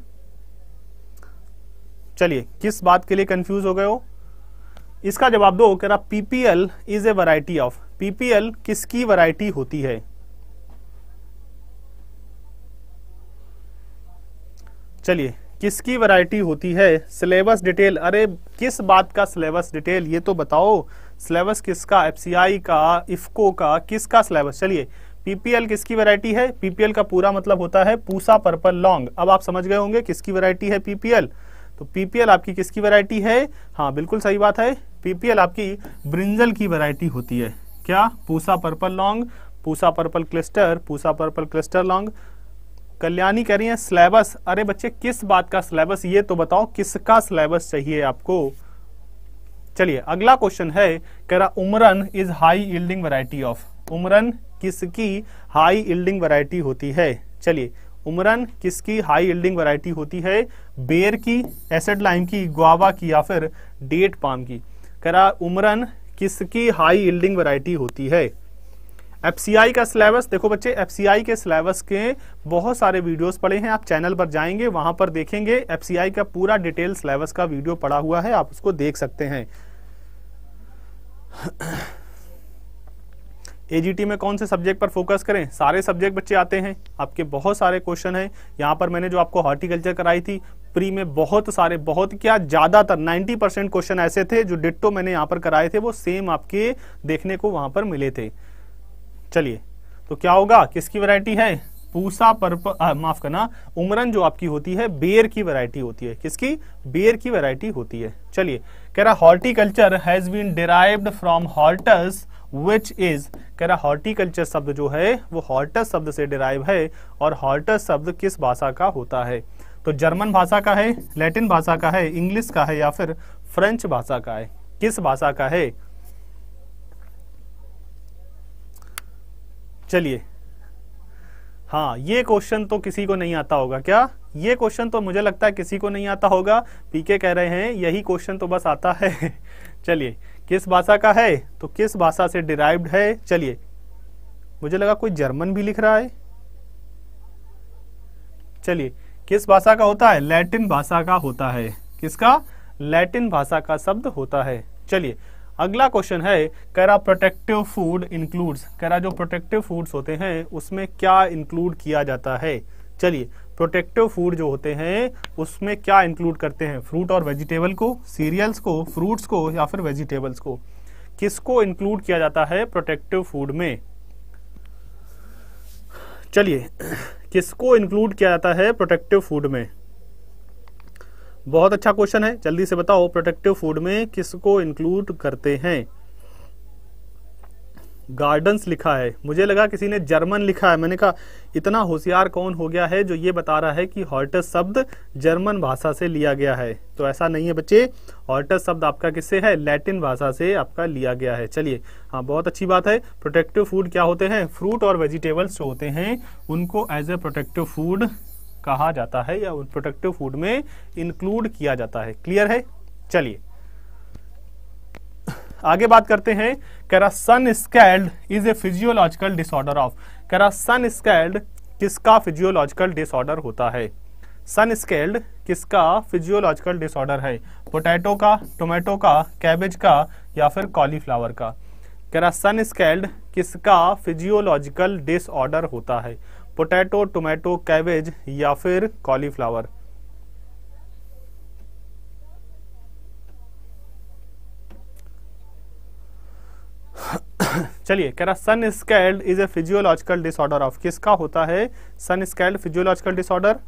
चलिए किस बात के लिए कंफ्यूज हो गए हो इसका जवाब दो कह रहा PPL is a variety of PPL किसकी वैरायटी होती है चलिए किसकी वैरायटी होती है सिलेबस डिटेल अरे किस बात का सिलेबस डिटेल ये तो बताओ सिलेबस किसका एफसीआई का इफको का किसका सिलेबस चलिए पीपीएल किसकी वैरायटी है पीपीएल का पूरा मतलब होता है पूसा पर्पल लॉन्ग अब आप समझ गए होंगे किसकी वैरायटी है पीपीएल तो पीपीएल आपकी किसकी वैरायटी है हाँ बिल्कुल सही बात है पीपीएल आपकी ब्रिंजल की वैरायटी होती है क्या Pusa purple long Pusa purple cluster Pusa purple cluster long Kalyani कह रही है सिलेबस अरे बच्चे किस बात का सिलेबस ये तो बताओ किसका सिलेबस चाहिए आपको चलिए अगला क्वेश्चन है कह रहा Umran is high yielding variety of Umran किसकी हाई इल्डिंग वैरायटी होती है चलिए उमरन किसकी हाई यील्डिंग वैरायटी होती है बेर की एसिड लाइम की गुआवा की या फिर डेट पाम की करा उमरन किसकी हाई यील्डिंग वैरायटी होती है एफसीआई का सिलेबस देखो बच्चे एफसीआई के सिलेबस के बहुत सारे वीडियोस पड़े हैं आप चैनल पर जाएंगे वहां पर देखेंगे एफसीआई का पूरा डिटेल सिलेबस का वीडियो पड़ा हुआ है आप उसको देख सकते हैं एजीटी में कौन से सब्जेक्ट पर फोकस करें सारे सब्जेक्ट बच्चे आते हैं आपके बहुत सारे क्वेश्चन हैं यहाँ पर मैंने जो आपको हॉर्टिकल्चर कराई थी प्री में बहुत सारे बहुत क्या ज़्यादातर 90 परसेंट क्वेश्चन ऐसे थे जो डिट्टो मैंने यहाँ पर कराए थे वो सेम आपके देखने को वहां पर मिले थे चलिए तो क्या होगा किसकी वरायटी है पूसा पर्प माफ करना उमरन जो आपकी होती है बेर की वरायटी होती है किसकी बेर की वरायटी होती है चलिए कह रहा horticulture has been derive from hortus which is कह रहा हॉर्टिकल्चर शब्द जो है वो हॉर्टस शब्द से डिराइव है और हॉर्टस शब्द किस भाषा का होता है तो जर्मन भाषा का है लैटिन भाषा का है इंग्लिश का है या फिर फ्रेंच भाषा का है किस भाषा का है चलिए हाँ ये क्वेश्चन तो किसी को नहीं आता होगा क्या ये क्वेश्चन तो मुझे लगता है किसी को नहीं आता होगा पीके कह रहे हैं यही क्वेश्चन तो बस आता है चलिए किस भाषा का है तो किस भाषा से डिराइव्ड है चलिए मुझे लगा कोई जर्मन भी लिख रहा है चलिए किस भाषा का होता है लैटिन भाषा का होता है किसका लैटिन भाषा का शब्द होता है चलिए अगला क्वेश्चन है कैरा प्रोटेक्टिव फूड इंक्लूड्स कैरा जो प्रोटेक्टिव फूड्स होते हैं उसमें क्या इंक्लूड किया जाता है चलिए प्रोटेक्टिव फूड जो होते हैं उसमें क्या इंक्लूड करते हैं फ्रूट और वेजिटेबल को सीरियल्स को फ्रूट्स को या फिर वेजिटेबल्स को किसको इंक्लूड किया जाता है प्रोटेक्टिव फूड में चलिए किसको इंक्लूड किया जाता है प्रोटेक्टिव फूड में बहुत अच्छा क्वेश्चन है जल्दी से बताओ प्रोटेक्टिव फूड में किसको इंक्लूड करते हैं गार्डन्स लिखा है मुझे लगा किसी ने जर्मन लिखा है मैंने कहा इतना होशियार कौन हो गया है जो ये बता रहा है कि हॉर्टस शब्द जर्मन भाषा से लिया गया है तो ऐसा नहीं है बच्चे हॉर्टस शब्द आपका किससे है लैटिन भाषा से आपका लिया गया है चलिए हाँ बहुत अच्छी बात है प्रोटेक्टिव फूड क्या होते हैं फ्रूट और वेजिटेबल्स जो होते हैं उनको एज ए प्रोटेक्टिव फूड कहा जाता है या प्रोटेक्टिव फूड में इंक्लूड किया जाता है क्लियर है चलिए आगे बात करते हैं कैरासन scald is a physiological disorder of sun scald किसका फिजियोलॉजिकल डिसऑर्डर होता है सन स्केल्ड किसका फिजियोलॉजिकल डिसऑर्डर है पोटैटो का टोमेटो का कैबेज का या फिर कॉलीफ्लावर का कह रहा सन स्केल्ड किसका फिजियोलॉजिकल डिसऑर्डर होता है पोटैटो टोमेटो कैबेज या फिर कॉलीफ्लावर चलिए कह रहा sun scald is a physiological disorder of किसका होता है सन स्कैल्ड फिजियोलॉजिकल डिसऑर्डर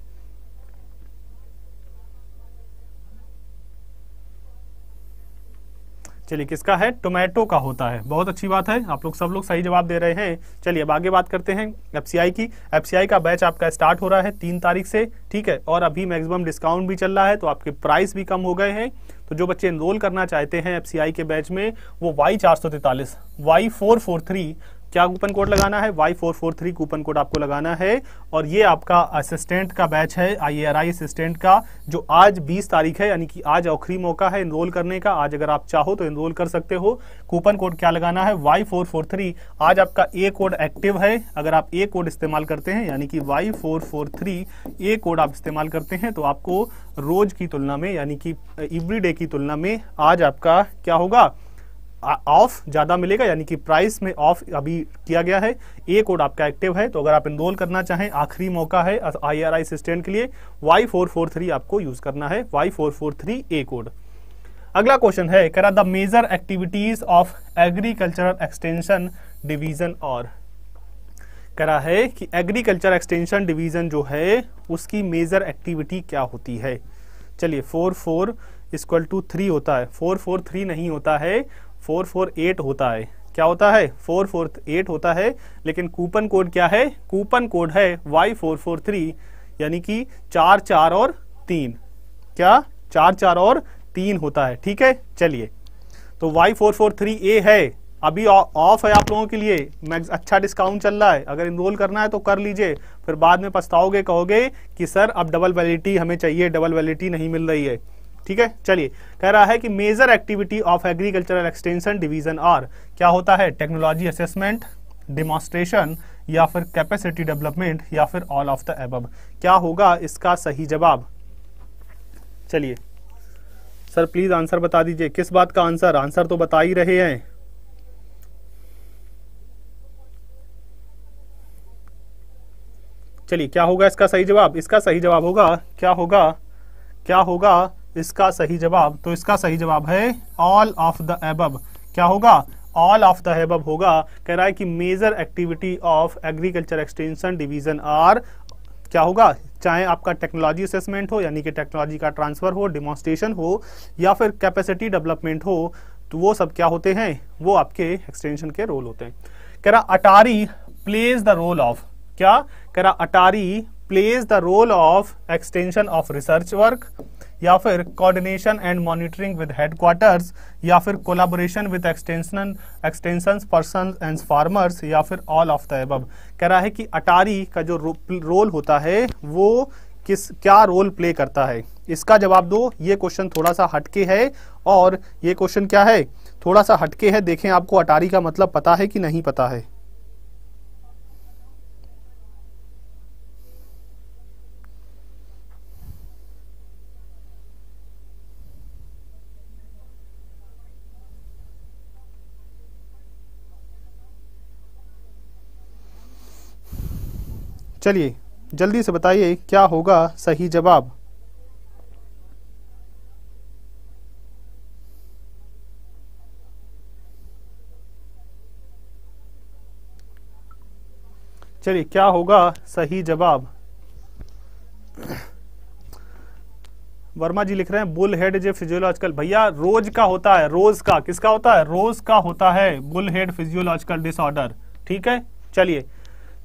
चलिए किसका है टोमेटो का होता है बहुत अच्छी बात है आप लोग सब लोग सही जवाब दे रहे हैं चलिए अब आगे बात करते हैं एफसीआई की एफसीआई का बैच आपका स्टार्ट हो रहा है तीन तारीख से ठीक है और अभी मैक्सिमम डिस्काउंट भी चल रहा है तो आपके प्राइस भी कम हो गए हैं तो जो बच्चे इनरोल करना चाहते हैं एफ के बैच में वो वाई चार सौ तैतालीस वाई फोर फोर थ्री क्या कूपन कोड लगाना है Y four four three coupon code आपको लगाना है और ये आपका असिस्टेंट का बैच है आई आर आई असिस्टेंट का जो आज 20 तारीख है यानी कि आज आखिरी मौका है इनरोल करने का आज अगर आप चाहो तो इनरोल कर सकते हो कूपन कोड क्या लगाना है वाई फोर फोर थ्री आज आपका ए कोड एक्टिव है अगर आप ए कोड इस्तेमाल करते हैं यानी कि Y four four three A code आप इस्तेमाल करते हैं तो आपको रोज की तुलना में यानी कि एवरी डे की तुलना में आज आपका क्या होगा ऑफ ज़्यादा मिलेगा यानी कि प्राइस में ऑफ अभी किया गया है ए कोड आपका एक्टिव है तो अगर आप इनरोल करना चाहें आखिरी मौका है आई आर आई के लिए वाई फोर फोर थ्री आपको यूज़ करना है Y four four three A code अगला क्वेश्चन है करा the major activities of agricultural extension division और करा है कि एग्रीकल्चर एक्सटेंशन डिवीजन जो है उसकी मेजर एक्टिविटी क्या होती है चलिए four four is equal to three होता है फोर फोर थ्री नहीं होता है फोर फोर एट होता है क्या होता है फोर फोर एट होता है लेकिन कूपन कोड क्या है कूपन कोड है वाई फोर फोर थ्री यानी कि चार चार और तीन क्या चार चार और तीन होता है ठीक है चलिए तो Y four four three A है अभी ऑफ है आप लोगों के लिए मैक्स अच्छा डिस्काउंट चल रहा है अगर इनरोल करना है तो कर लीजिए फिर बाद में पछताओगे कहोगे कि सर अब डबल वैलिडिटी हमें चाहिए डबल वैलिडिटी नहीं मिल रही है ठीक है चलिए कह रहा है कि major activity of agricultural extension division are क्या होता है टेक्नोलॉजी असेसमेंट डिमॉन्स्ट्रेशन या फिर कैपेसिटी डेवलपमेंट या फिर ऑल ऑफ द एब क्या होगा इसका सही जवाब चलिए सर प्लीज आंसर बता दीजिए किस बात का आंसर आंसर तो बता ही रहे हैं चलिए क्या होगा इसका सही जवाब इसका सही जवाब होगा क्या होगा क्या होगा इसका सही जवाब तो इसका सही जवाब है ऑल ऑफ द एबब क्या होगा ऑल ऑफ द एबब होगा कह रहा है कि major activity of agriculture extension division are क्या होगा चाहे आपका टेक्नोलॉजी असेसमेंट हो यानी कि टेक्नोलॉजी का ट्रांसफर हो डिमोन्स्ट्रेशन हो या फिर कैपेसिटी डेवलपमेंट हो तो वो सब क्या होते हैं वो आपके एक्सटेंशन के रोल होते हैं कह रहा ATARI plays the role of क्या कह रहा ATARI plays the role of extension of research work या फिर coordination and monitoring with headquarters या फिर collaboration with extension extension person and farmers या फिर ऑल ऑफ द एबब कह रहा है कि अटारी का जो रोल होता है वो किस क्या रोल प्ले करता है इसका जवाब दो ये क्वेश्चन थोड़ा सा हटके है और ये क्वेश्चन क्या है थोड़ा सा हटके है देखें आपको अटारी का मतलब पता है कि नहीं पता है चलिए जल्दी से बताइए क्या होगा सही जवाब चलिए क्या होगा सही जवाब वर्मा जी लिख रहे हैं बुल हेड जे फिजियोलॉजिकल भैया रोज का होता है रोज का किसका होता है रोज का होता है बुल हेड फिजियोलॉजिकल डिसऑर्डर ठीक है चलिए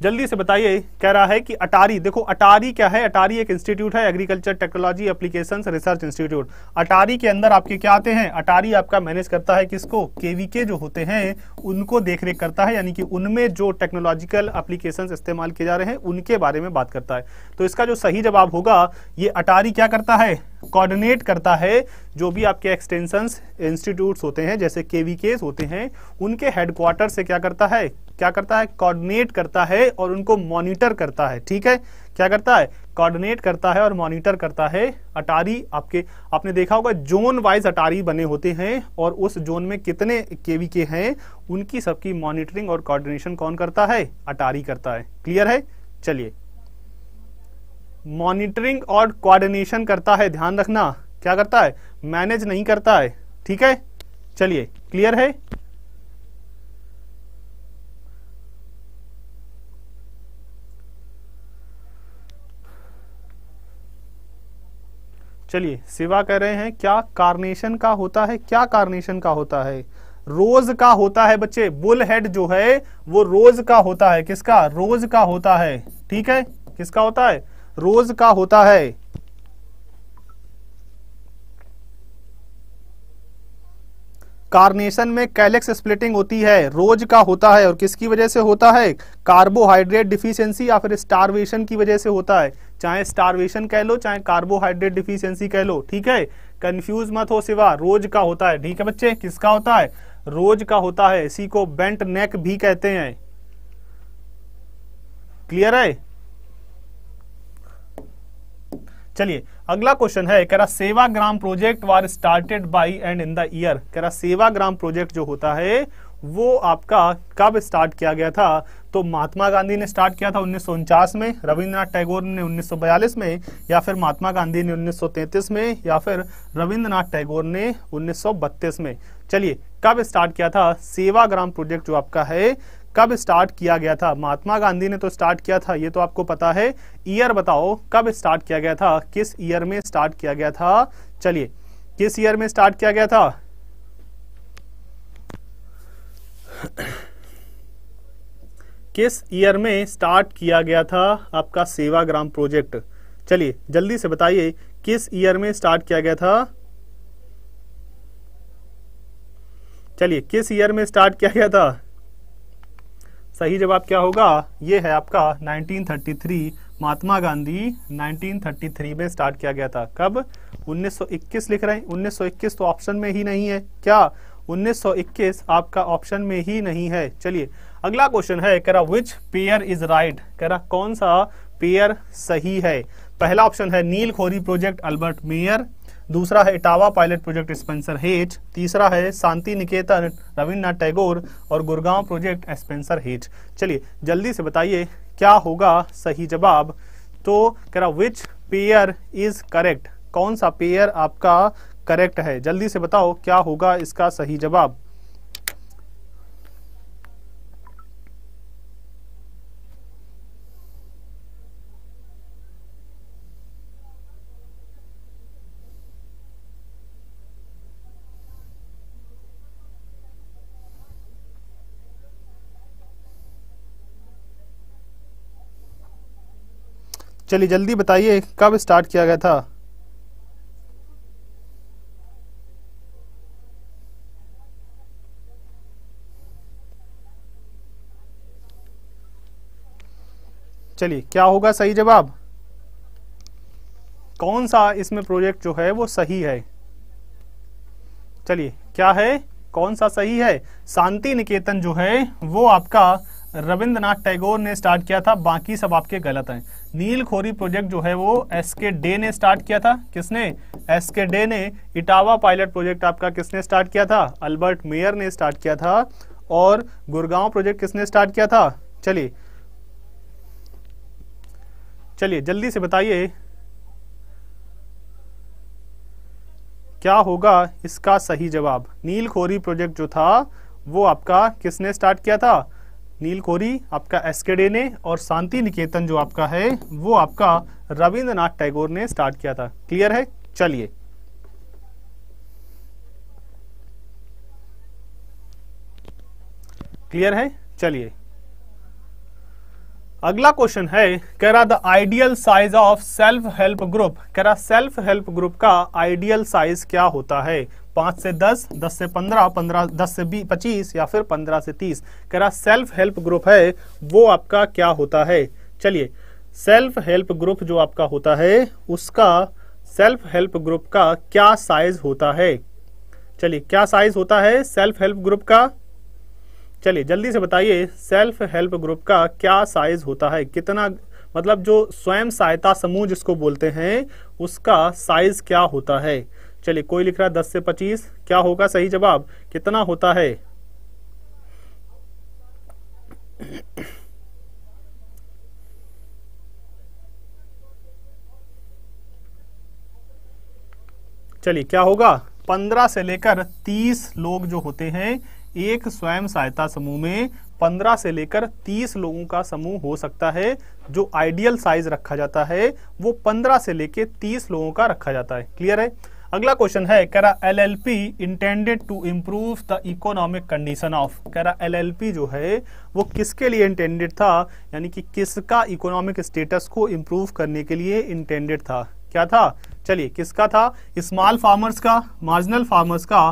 जल्दी से बताइए कह रहा है कि अटारी देखो अटारी क्या है अटारी एक इंस्टीट्यूट है agriculture technology application research institute ATARI के अंदर आपके क्या आते हैं अटारी आपका मैनेज करता है किसको केवीके जो होते हैं उनको देखरेख करता है यानी कि उनमें जो टेक्नोलॉजिकल अप्लीकेशन इस्तेमाल किए जा रहे हैं उनके बारे में बात करता है तो इसका जो सही जवाब होगा ये अटारी क्या करता है कोऑर्डिनेट करता है जो भी आपके एक्सटेंशन इंस्टीट्यूट्स होते हैं जैसे केवीकेस होते हैं उनके हेडक्वार्टर से क्या करता है क्या करता है कोऑर्डिनेट करता है और उनको मॉनिटर करता है ठीक है क्या करता है कोऑर्डिनेट करता है और मॉनिटर करता है अटारी आपके आपने देखा होगा जोन वाइज अटारी बने होते हैं और उस जोन में कितने केवी के हैं उनकी सबकी मॉनिटरिंग और कोऑर्डिनेशन कौन करता है अटारी करता है क्लियर है चलिए मॉनिटरिंग और कोऑर्डिनेशन करता है ध्यान रखना क्या करता है मैनेज नहीं करता है ठीक है चलिए क्लियर है चलिए सिवा कह रहे हैं क्या कार्नेशन का होता है क्या कार्नेशन का होता है रोज का होता है बच्चे बुल हेड जो है वो रोज का होता है किसका रोज का होता है ठीक है किसका होता है रोज का होता है कार्नेशन में कैलेक्स स्प्लिटिंग होती है रोज का होता है और किसकी वजह से होता है कार्बोहाइड्रेट डिफिशियंसी या फिर स्टारवेशन की वजह से होता है चाहे स्टारवेशन कह लो चाहे कार्बोहाइड्रेट डिफिशियंसी कह लो ठीक है कंफ्यूज मत हो सिवा रोज का होता है ठीक है बच्चे किसका होता है रोज का होता है इसी को बेंट नेक भी कहते हैं क्लियर है चलिए अगला क्वेश्चन है कह रहा Sevagram project was started by and in the year कह रहा सेवा ग्राम प्रोजेक्ट जो होता है वो आपका कब स्टार्ट किया गया था तो महात्मा गांधी ने स्टार्ट किया था उन्नीस में रविंद्रनाथ टैगोर ने 1942 में या फिर महात्मा गांधी ने 1933 में या फिर रविंद्रनाथ टैगोर ने 1932 में चलिए कब स्टार्ट किया था सेवा ग्राम प्रोजेक्ट जो आपका है कब स्टार्ट किया गया था महात्मा गांधी ने तो स्टार्ट किया था ये तो आपको पता है ईयर बताओ कब स्टार्ट किया गया था किस ईयर में स्टार्ट किया गया था चलिए किस ईयर में स्टार्ट किया गया था किस ईयर में स्टार्ट किया गया था आपका सेवाग्राम प्रोजेक्ट चलिए जल्दी से बताइए किस ईयर में स्टार्ट किया गया था चलिए किस ईयर में स्टार्ट किया गया था सही जवाब क्या होगा ये है आपका 1933 महात्मा गांधी 1933 में स्टार्ट किया गया था कब 1921 लिख रहे हैं 1921 तो ऑप्शन में ही नहीं है क्या 1921 आपका ऑप्शन में ही नहीं है चलिए अगला क्वेश्चन है कह रहा विच पेयर इज राइट कह रहा कौन सा पेयर सही है पहला ऑप्शन है नीलखोरी प्रोजेक्ट अल्बर्ट मेयर दूसरा है Etawah pilot project Spencer Hatch तीसरा है शांति निकेतन रविन्द्रनाथ टैगोर और गुरगांव प्रोजेक्ट स्पेंसर हेट चलिए जल्दी से बताइए क्या होगा सही जवाब तो कह रहा विच पेयर इज करेक्ट कौन सा पेयर आपका करेक्ट है जल्दी से बताओ क्या होगा इसका सही जवाब चलिए जल्दी बताइए कब स्टार्ट किया गया था चलिए क्या होगा सही जवाब कौन सा इसमें प्रोजेक्ट जो है वो सही है चलिए क्या है कौन सा सही है शांति निकेतन जो है वो आपका रविंद्रनाथ टैगोर ने स्टार्ट किया था बाकी सब आपके गलत हैं नीलखोरी प्रोजेक्ट जो है वो एस के डे ने स्टार्ट किया था किसने एस के डे ने इटावा पायलट प्रोजेक्ट आपका किसने स्टार्ट किया था अल्बर्ट मेयर ने स्टार्ट किया था और गुरगांव प्रोजेक्ट किसने स्टार्ट किया था चलिए चलिए जल्दी से बताइए क्या होगा इसका सही जवाब नीलखोरी प्रोजेक्ट जो था वो आपका किसने स्टार्ट किया था नील कोरी आपका एस के ने और शांति निकेतन जो आपका है वो आपका रविंद्रनाथ टैगोर ने स्टार्ट किया था क्लियर है चलिए क्लियर है चलिए अगला क्वेश्चन है कह रहा the ideal size of self help group कह रहा सेल्फ हेल्प ग्रुप का आइडियल साइज क्या होता है पांच से दस दस से पंद्रह पंद्रह दस से बीस पच्चीस या फिर पंद्रह से तीस कह रहा सेल्फ हेल्प ग्रुप है वो आपका क्या होता है चलिए सेल्फ हेल्प ग्रुप जो आपका होता है उसका सेल्फ हेल्प ग्रुप का क्या साइज होता है चलिए क्या साइज होता है सेल्फ हेल्प ग्रुप का चलिए जल्दी से बताइए सेल्फ हेल्प ग्रुप का क्या साइज होता है कितना मतलब जो स्वयं सहायता समूह जिसको बोलते हैं उसका साइज क्या होता है चलिए कोई लिख रहा है दस से पच्चीस क्या होगा सही जवाब कितना होता है चलिए क्या होगा पंद्रह से लेकर तीस लोग जो होते हैं एक स्वयं सहायता समूह में पंद्रह से लेकर तीस लोगों का समूह हो सकता है जो आइडियल साइज रखा जाता है वो पंद्रह से लेकर तीस लोगों का रखा जाता है क्लियर है अगला क्वेश्चन है कह रहा L L P intended to improve the economic condition of कह रहा एल एल पी जो है वो किसके लिए इंटेंडेड था यानी कि किसका इकोनॉमिक स्टेटस को इम्प्रूव करने के लिए इंटेंडेड था क्या था चलिए किसका था स्मॉल फार्मर्स का मार्जिनल फार्मर्स का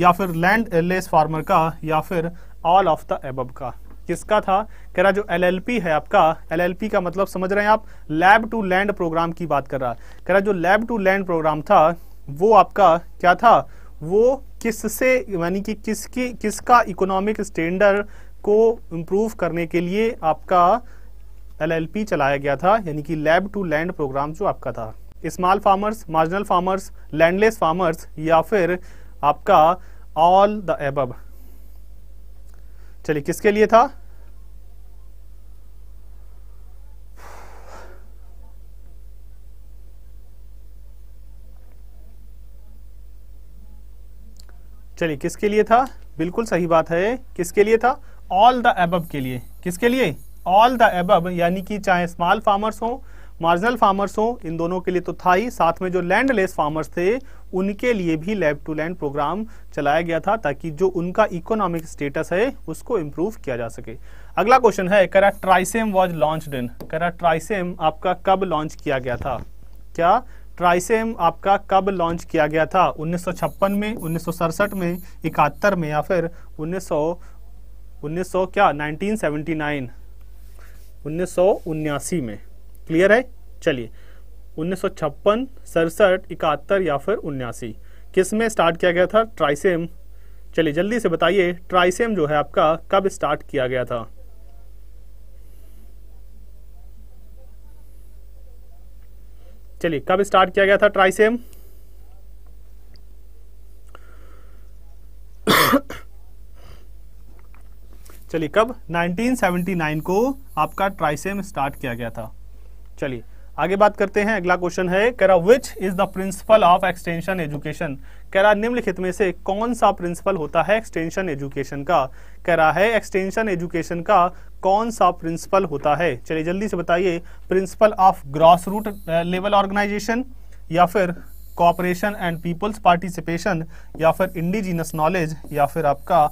या फिर लैंड लेस फार्मर का या फिर ऑल ऑफ द एबब का किसका था कह रहा जो एलएलपी है आपका एलएलपी का मतलब समझ रहे हैं आप लैब टू लैंड प्रोग्राम की बात कर रहा है कह रहा जो लैब टू लैंड प्रोग्राम था वो आपका क्या था वो किससे यानी कि किसकी किसका इकोनॉमिक स्टैंडर्ड को इम्प्रूव करने के लिए आपका एलएलपी चलाया गया था यानी कि लैब टू लैंड प्रोग्राम जो आपका था small farmers marginal farmers landless farmers या फिर आपका ऑल द एब चलिए किसके लिए था चलिए किसके लिए था बिल्कुल सही बात है किसके लिए था ऑल द एब के लिए किसके लिए ऑल द एब यानी कि चाहे स्मॉल फार्मर्स हो मार्जिनल फार्मर्स हो इन दोनों के लिए तो था ही साथ में जो लैंडलेस फार्मर्स थे उनके लिए भी लैब टू लैंड प्रोग्राम चलाया गया था ताकि जो उनका इकोनॉमिक स्टेटस है उसको इम्प्रूव किया जा सके अगला क्वेश्चन है करा ट्राइसेम वॉज लॉन्च इन करा ट्राइसेम आपका कब लॉन्च किया गया था क्या ट्राइसेम आपका कब लॉन्च किया गया था 1956 में उन्नीस में इकहत्तर में या फिर उन्नीस सौ क्या 1979 1979 में क्लियर है चलिए उन्नीस सौ छप्पन सड़सठ इकहत्तर या फिर उन्यासी किस में स्टार्ट किया गया था ट्राइसेम चलिए जल्दी से बताइए ट्राइसेम जो है आपका कब स्टार्ट किया गया था चलिए कब स्टार्ट किया गया था ट्राइसेम चलिए कब 1979 को आपका ट्राइसेम स्टार्ट किया गया था चलिए आगे बात करते हैं अगला क्वेश्चन है करा which is the principle of extension education करा निम्नलिखित में से कौन सा प्रिंसिपल होता है एक्सटेंशन एजुकेशन का करा है एक्सटेंशन एजुकेशन का कौन सा प्रिंसिपल होता है चलिए जल्दी से बताइए principle of grass root level organisation या फिर कॉपरेशन एंड पीपल्स पार्टिसिपेशन या फिर इंडिजीनस नॉलेज या फिर आपका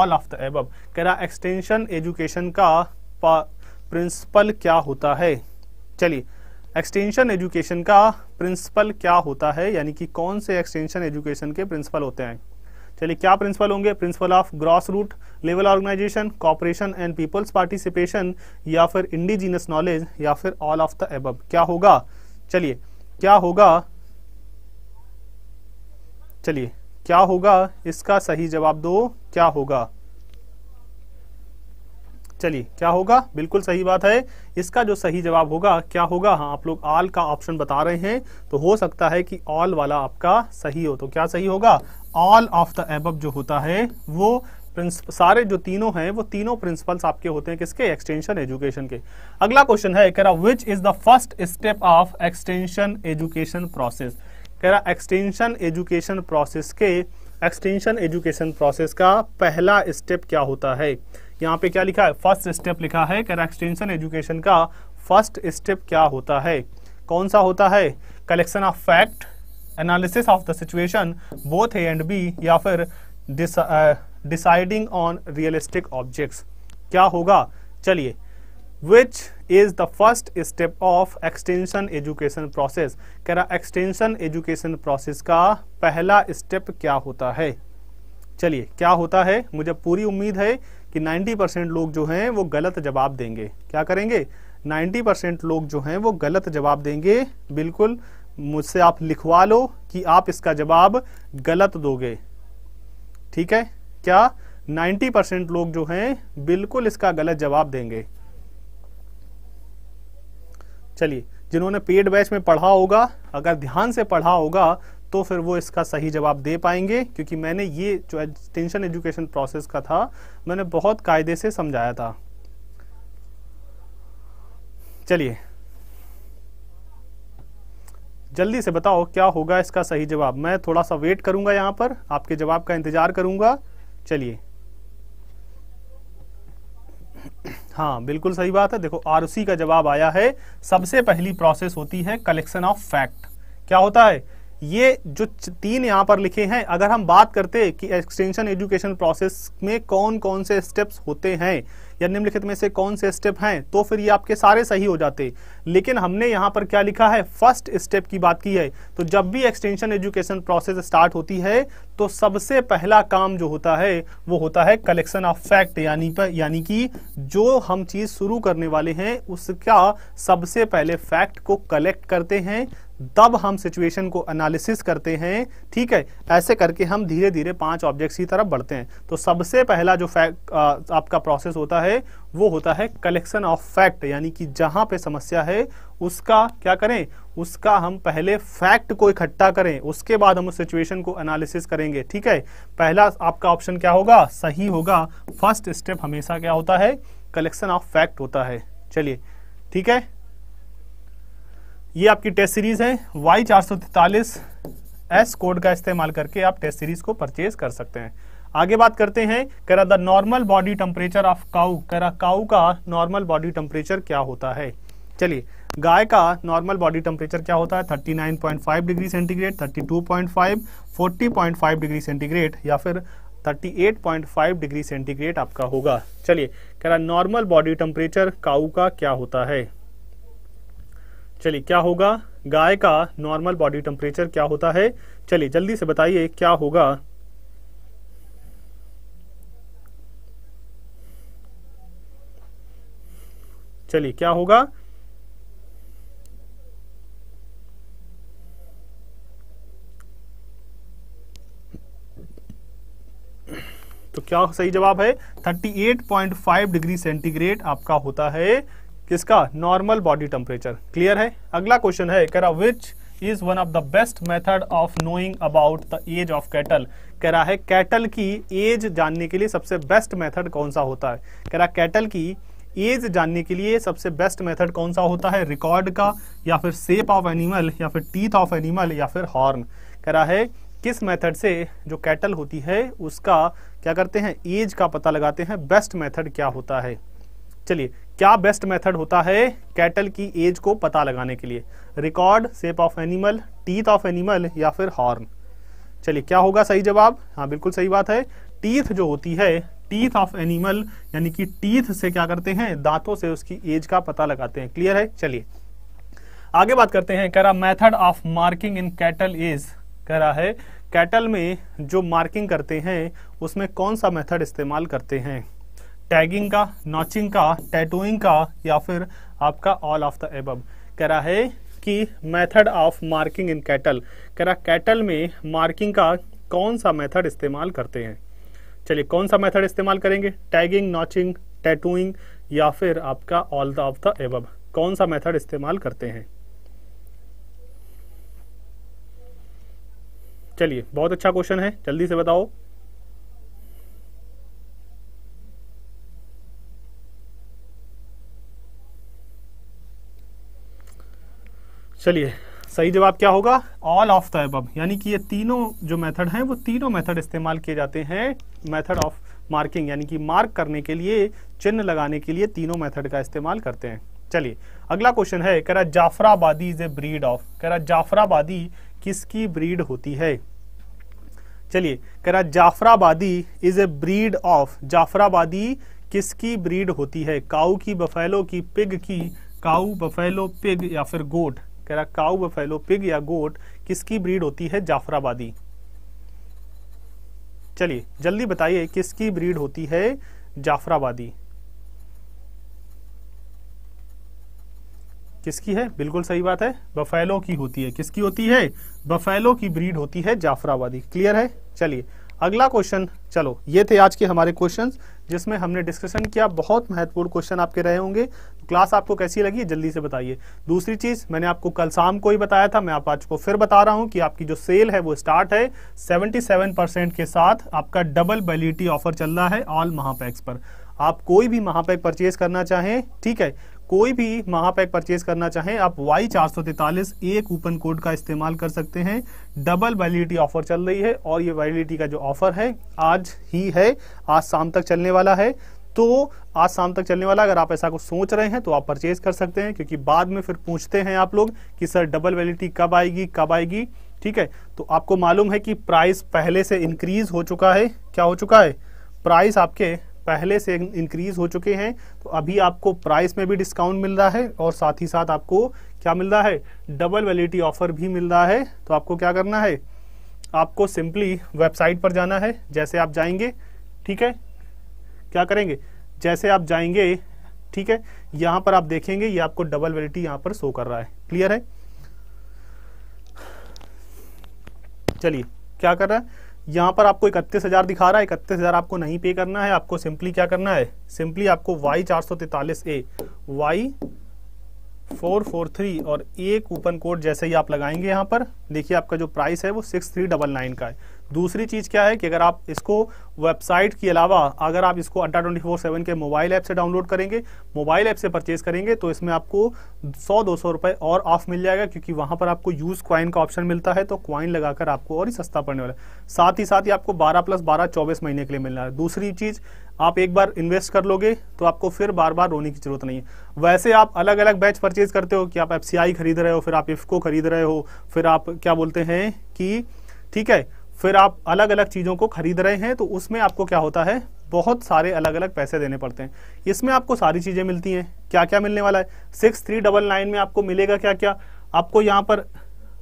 ऑल ऑफ द एबब करा एक्सटेंशन एजुकेशन का प्रिंसिपल क्या होता है चलिए एक्सटेंशन एजुकेशन का प्रिंसिपल क्या होता है यानी कि कौन से एक्सटेंशन एजुकेशन के प्रिंसिपल होते हैं चलिए क्या प्रिंसिपल होंगे principle of grass root level organisation cooperation and people's participation या फिर इंडिजीनियस नॉलेज या फिर ऑल ऑफ द एब क्या होगा चलिए क्या होगा चलिए क्या होगा इसका सही जवाब दो क्या होगा चलिए क्या होगा बिल्कुल सही बात है इसका जो सही जवाब होगा क्या होगा हाँ आप लोग ऑल का ऑप्शन बता रहे हैं तो हो सकता है कि ऑल वाला आपका सही हो तो क्या सही होगा ऑल ऑफ द एब जो होता है वो सारे जो तीनों हैं वो तीनों प्रिंसिपल्स आपके होते हैं किसके एक्सटेंशन एजुकेशन के अगला क्वेश्चन है कह रहा which is the first step of extension education process कह रहा एक्सटेंशन एजुकेशन प्रोसेस के एक्सटेंशन एजुकेशन प्रोसेस का पहला स्टेप क्या होता है यहाँ पे क्या लिखा है फर्स्ट स्टेप लिखा है है एक्सटेंशन एजुकेशन का फर्स्ट स्टेप क्या होता है कौन सा होता है collection of fact analysis of the situation both A and B या फिर डिसाइडिंग ऑन रियलिस्टिक ऑब्जेक्ट्स क्या होगा चलिए which is the first step of extension education process कह रहा एक्सटेंशन एजुकेशन प्रोसेस का पहला स्टेप क्या होता है चलिए क्या होता है मुझे पूरी उम्मीद है कि 90 परसेंट लोग जो हैं वो गलत जवाब देंगे क्या करेंगे 90 परसेंट लोग जो हैं वो गलत जवाब देंगे बिल्कुल मुझसे आप लिखवा लो कि आप इसका जवाब गलत दोगे ठीक है क्या 90 परसेंट लोग जो हैं बिल्कुल इसका गलत जवाब देंगे चलिए जिन्होंने पेड बैच में पढ़ा होगा अगर ध्यान से पढ़ा होगा तो फिर वो इसका सही जवाब दे पाएंगे क्योंकि मैंने ये जो एक्सटेंशन एजुकेशन प्रोसेस का था मैंने बहुत कायदे से समझाया था चलिए जल्दी से बताओ क्या होगा इसका सही जवाब मैं थोड़ा सा वेट करूंगा यहां पर आपके जवाब का इंतजार करूंगा चलिए हाँ बिल्कुल सही बात है देखो आरसी का जवाब आया है सबसे पहली प्रोसेस होती है कलेक्शन ऑफ फैक्ट क्या होता है ये जो तीन यहाँ पर लिखे हैं अगर हम बात करते कि एक्सटेंशन एजुकेशन प्रोसेस में कौन कौन से स्टेप्स होते हैं या निम्नलिखित में से कौन से स्टेप हैं तो फिर ये आपके सारे सही हो जाते लेकिन हमने यहाँ पर क्या लिखा है फर्स्ट स्टेप की बात की है तो जब भी एक्सटेंशन एजुकेशन प्रोसेस स्टार्ट होती है तो सबसे पहला काम जो होता है वो होता है कलेक्शन ऑफ फैक्ट यानी पर यानी कि जो हम चीज़ शुरू करने वाले हैं उसका सबसे पहले फैक्ट को कलेक्ट करते हैं तब हम सिचुएशन को एनालिसिस करते हैं ठीक है ऐसे करके हम धीरे धीरे पांच ऑब्जेक्ट्स की तरफ बढ़ते हैं तो सबसे पहला जो फैक्ट आपका प्रोसेस होता है वो होता है कलेक्शन ऑफ फैक्ट यानी कि जहां पे समस्या है उसका क्या करें उसका हम पहले फैक्ट को इकट्ठा करें उसके बाद हम उस सिचुएशन को एनालिसिस करेंगे ठीक है पहला आपका ऑप्शन क्या होगा सही होगा फर्स्ट स्टेप हमेशा क्या होता है कलेक्शन ऑफ फैक्ट होता है चलिए ठीक है ये आपकी टेस्ट सीरीज है वाई चार सौ तैतालीस एस कोड का इस्तेमाल करके आप टेस्ट सीरीज को परचेज कर सकते हैं आगे बात करते हैं करा the normal body temperature of cow करा काऊ का नॉर्मल बॉडी टेम्परेचर क्या होता है चलिए गाय का नॉर्मल बॉडी टेम्परेचर क्या होता है 39.5 डिग्री सेंटीग्रेड 32.5 40.5 डिग्री सेंटीग्रेड या फिर 38.5 डिग्री सेंटीग्रेड आपका होगा चलिए कह रहा नॉर्मल बॉडी टेम्परेचर काऊ का क्या होता है चलिए क्या होगा गाय का नॉर्मल बॉडी टेम्परेचर क्या होता है चलिए जल्दी से बताइए क्या होगा चलिए क्या होगा तो क्या सही जवाब है 38.5 डिग्री सेंटीग्रेड आपका होता है किसका नॉर्मल बॉडी टेम्परेचर क्लियर है अगला क्वेश्चन है कह रहा which is one of the best method of knowing about the age of cattle कह रहा है कैटल की एज जानने के लिए सबसे बेस्ट मेथड कौन सा होता है कह रहा कैटल की एज जानने के लिए सबसे बेस्ट मेथड कौन सा होता है रिकॉर्ड का या फिर सेप ऑफ एनिमल या फिर टीथ ऑफ एनिमल या फिर हॉर्न कह रहा है किस मेथड से जो कैटल होती है उसका क्या करते हैं एज का पता लगाते हैं बेस्ट मेथड क्या होता है चलिए क्या बेस्ट मेथड होता है कैटल की एज को पता लगाने के लिए record shape of animal teeth of animal या फिर हॉर्न चलिए क्या होगा सही जवाब हाँ बिल्कुल सही बात है टीथ जो होती है टीथ ऑफ एनिमल यानी कि टीथ से क्या करते हैं दांतों से उसकी एज का पता लगाते हैं क्लियर है चलिए आगे बात करते हैं कह रहा method of marking in cattle is कह रहा है कैटल में जो मार्किंग करते हैं उसमें कौन सा मेथड इस्तेमाल करते हैं टैगिंग का नॉचिंग का टैटूइंग का या फिर आपका ऑल ऑफ द एबब कह रहा है कि method of marking in cattle कह रहा कैटल में मार्किंग का कौन सा मेथड इस्तेमाल करते हैं चलिए कौन सा मेथड इस्तेमाल करेंगे टैगिंग नॉचिंग टैटूइंग या फिर आपका all the of the above कौन सा मेथड इस्तेमाल करते हैं चलिए बहुत अच्छा क्वेश्चन है जल्दी से बताओ चलिए सही जवाब क्या होगा ऑल ऑफ द एबब यानी कि ये तीनों जो मेथड हैं वो तीनों मेथड इस्तेमाल किए जाते हैं मेथड ऑफ मार्किंग यानी कि मार्क करने के लिए चिन्ह लगाने के लिए तीनों मेथड का इस्तेमाल करते हैं चलिए अगला क्वेश्चन है कह रहा Jafarabadi is a breed of कह रहा जाफराबादी किसकी ब्रीड होती है चलिए कह रहा Jafarabadi is a breed of Jafarabadi किसकी ब्रीड होती है काऊ की बफेलो की पिग की काऊ बफेलो पिग या फिर गोट कह रहा काउ बफेलो पिग या गोट किसकी ब्रीड होती है जाफराबादी चलिए जल्दी बताइए किसकी ब्रीड होती है जाफराबादी किसकी है बिल्कुल सही बात है बफेलो की होती है किसकी होती है बफेलो की ब्रीड होती है जाफराबादी क्लियर है चलिए अगला क्वेश्चन चलो ये थे आज के हमारे क्वेश्चंस जिसमें हमने डिस्कशन किया बहुत महत्वपूर्ण क्वेश्चन आपके रहे होंगे क्लास तो आपको कैसी लगी जल्दी से बताइए दूसरी चीज मैंने आपको कल शाम को ही बताया था मैं आप आज को फिर बता रहा हूँ कि आपकी जो सेल है वो स्टार्ट है 77 परसेंट के साथ आपका डबल वैलिडिटी ऑफर चल रहा है ऑल महापैक्स पर आप कोई भी महापैक परचेज करना चाहें ठीक है कोई भी महापैक परचेज करना चाहे आप वाई चार सौ तैतालीस ए कूपन कोड का इस्तेमाल कर सकते हैं डबल वैलिडिटी ऑफर चल रही है और ये वैलिडिटी का जो ऑफर है आज ही है आज शाम तक चलने वाला है तो आज शाम तक चलने वाला अगर आप ऐसा कुछ सोच रहे हैं तो आप परचेज कर सकते हैं क्योंकि बाद में फिर पूछते हैं आप लोग कि सर डबल वैलिडिटी कब आएगी कब आएगी ठीक है तो आपको मालूम है कि प्राइस पहले से इंक्रीज हो चुका है क्या हो चुका है प्राइस आपके पहले से इंक्रीज हो चुके हैं तो अभी आपको प्राइस में भी डिस्काउंट मिल रहा है और साथ ही साथ आपको क्या मिल रहा है डबल वैलिडिटी ऑफर भी मिल रहा है तो आपको क्या करना है आपको सिंपली वेबसाइट पर जाना है जैसे आप जाएंगे ठीक है क्या करेंगे जैसे आप जाएंगे ठीक है यहां पर आप देखेंगे ये आपको डबल वैलिडिटी यहां पर शो कर रहा है क्लियर है चलिए क्या कर रहा है यहाँ पर आपको इकतीस हज़ार दिखा रहा है इकतीस हज़ार आपको नहीं पे करना है आपको सिंपली क्या करना है सिंपली आपको वाई चार सौ तैतालीस A Y four four three और एक कूपन कोड जैसे ही आप लगाएंगे यहाँ पर देखिए आपका जो प्राइस है वो सिक्स थ्री डबल नाइन का है दूसरी चीज़ क्या है कि अगर आप इसको वेबसाइट के अलावा अगर आप इसको अड्डा ट्वेंटी फोर सेवन के मोबाइल ऐप से डाउनलोड करेंगे मोबाइल ऐप से परचेज करेंगे तो इसमें आपको सौ दो सौ और ऑफ मिल जाएगा क्योंकि वहां पर आपको यूज़ क्वाइन का ऑप्शन मिलता है तो क्वाइन लगाकर आपको और ही सस्ता पड़ने वाला है साथ ही साथ ही आपको बारह प्लस बारह चौबीस महीने के लिए मिलना है दूसरी चीज़ आप एक बार इन्वेस्ट कर लोगे तो आपको फिर बार बार रोने की जरूरत नहीं है वैसे आप अलग अलग बैच परचेज करते हो कि आप एफ खरीद रहे हो फिर आप इफ्को खरीद रहे हो फिर आप क्या बोलते हैं कि ठीक है फिर आप अलग अलग चीज़ों को खरीद रहे हैं तो उसमें आपको क्या होता है बहुत सारे अलग अलग पैसे देने पड़ते हैं इसमें आपको सारी चीज़ें मिलती हैं क्या क्या मिलने वाला है सिक्स थ्री डबल नाइन में आपको मिलेगा क्या क्या आपको यहाँ पर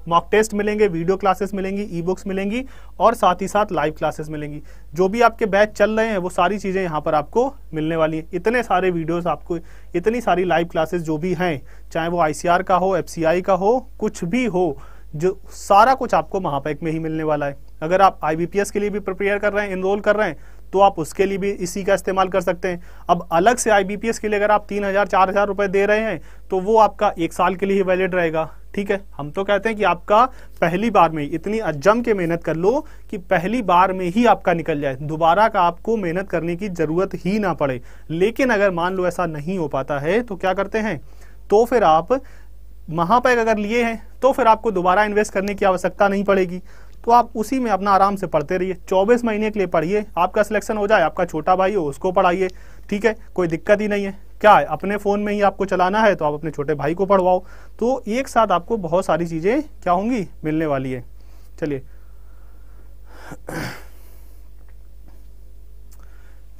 मॉक टेस्ट मिलेंगे वीडियो क्लासेस मिलेंगी ई बुक्स मिलेंगी और साथ ही साथ लाइव क्लासेस मिलेंगी जो भी आपके बैच चल रहे हैं वो सारी चीज़ें यहाँ पर आपको मिलने वाली हैं इतने सारे वीडियोस आपको इतनी सारी लाइव क्लासेस जो भी हैं चाहे वो आई का हो एफ का हो कुछ भी हो जो सारा कुछ आपको महापैक में ही मिलने वाला है अगर आप आईबीपीएस के लिए भी प्रिपेयर कर रहे हैं इनरोल कर रहे हैं तो आप उसके लिए भी इसी का इस्तेमाल कर सकते हैं अब अलग से आईबीपीएस के लिए अगर आप तीन हज़ार चार हज़ार रुपए दे रहे हैं तो वो आपका एक साल के लिए ही वैलिड रहेगा ठीक है हम तो कहते हैं कि आपका पहली बार में इतनी अजम के मेहनत कर लो कि पहली बार में ही आपका निकल जाए दोबारा का आपको मेहनत करने की ज़रूरत ही ना पड़े लेकिन अगर मान लो ऐसा नहीं हो पाता है तो क्या करते हैं तो फिर आप महापैक अगर लिए हैं तो फिर आपको दोबारा इन्वेस्ट करने की आवश्यकता नहीं पड़ेगी तो आप उसी में अपना आराम से पढ़ते रहिए चौबीस महीने के लिए पढ़िए आपका सिलेक्शन हो जाए आपका छोटा भाई हो उसको पढ़ाइए ठीक है कोई दिक्कत ही नहीं है क्या है अपने फ़ोन में ही आपको चलाना है तो आप अपने छोटे भाई को पढ़वाओ तो एक साथ आपको बहुत सारी चीज़ें क्या होंगी मिलने वाली है चलिए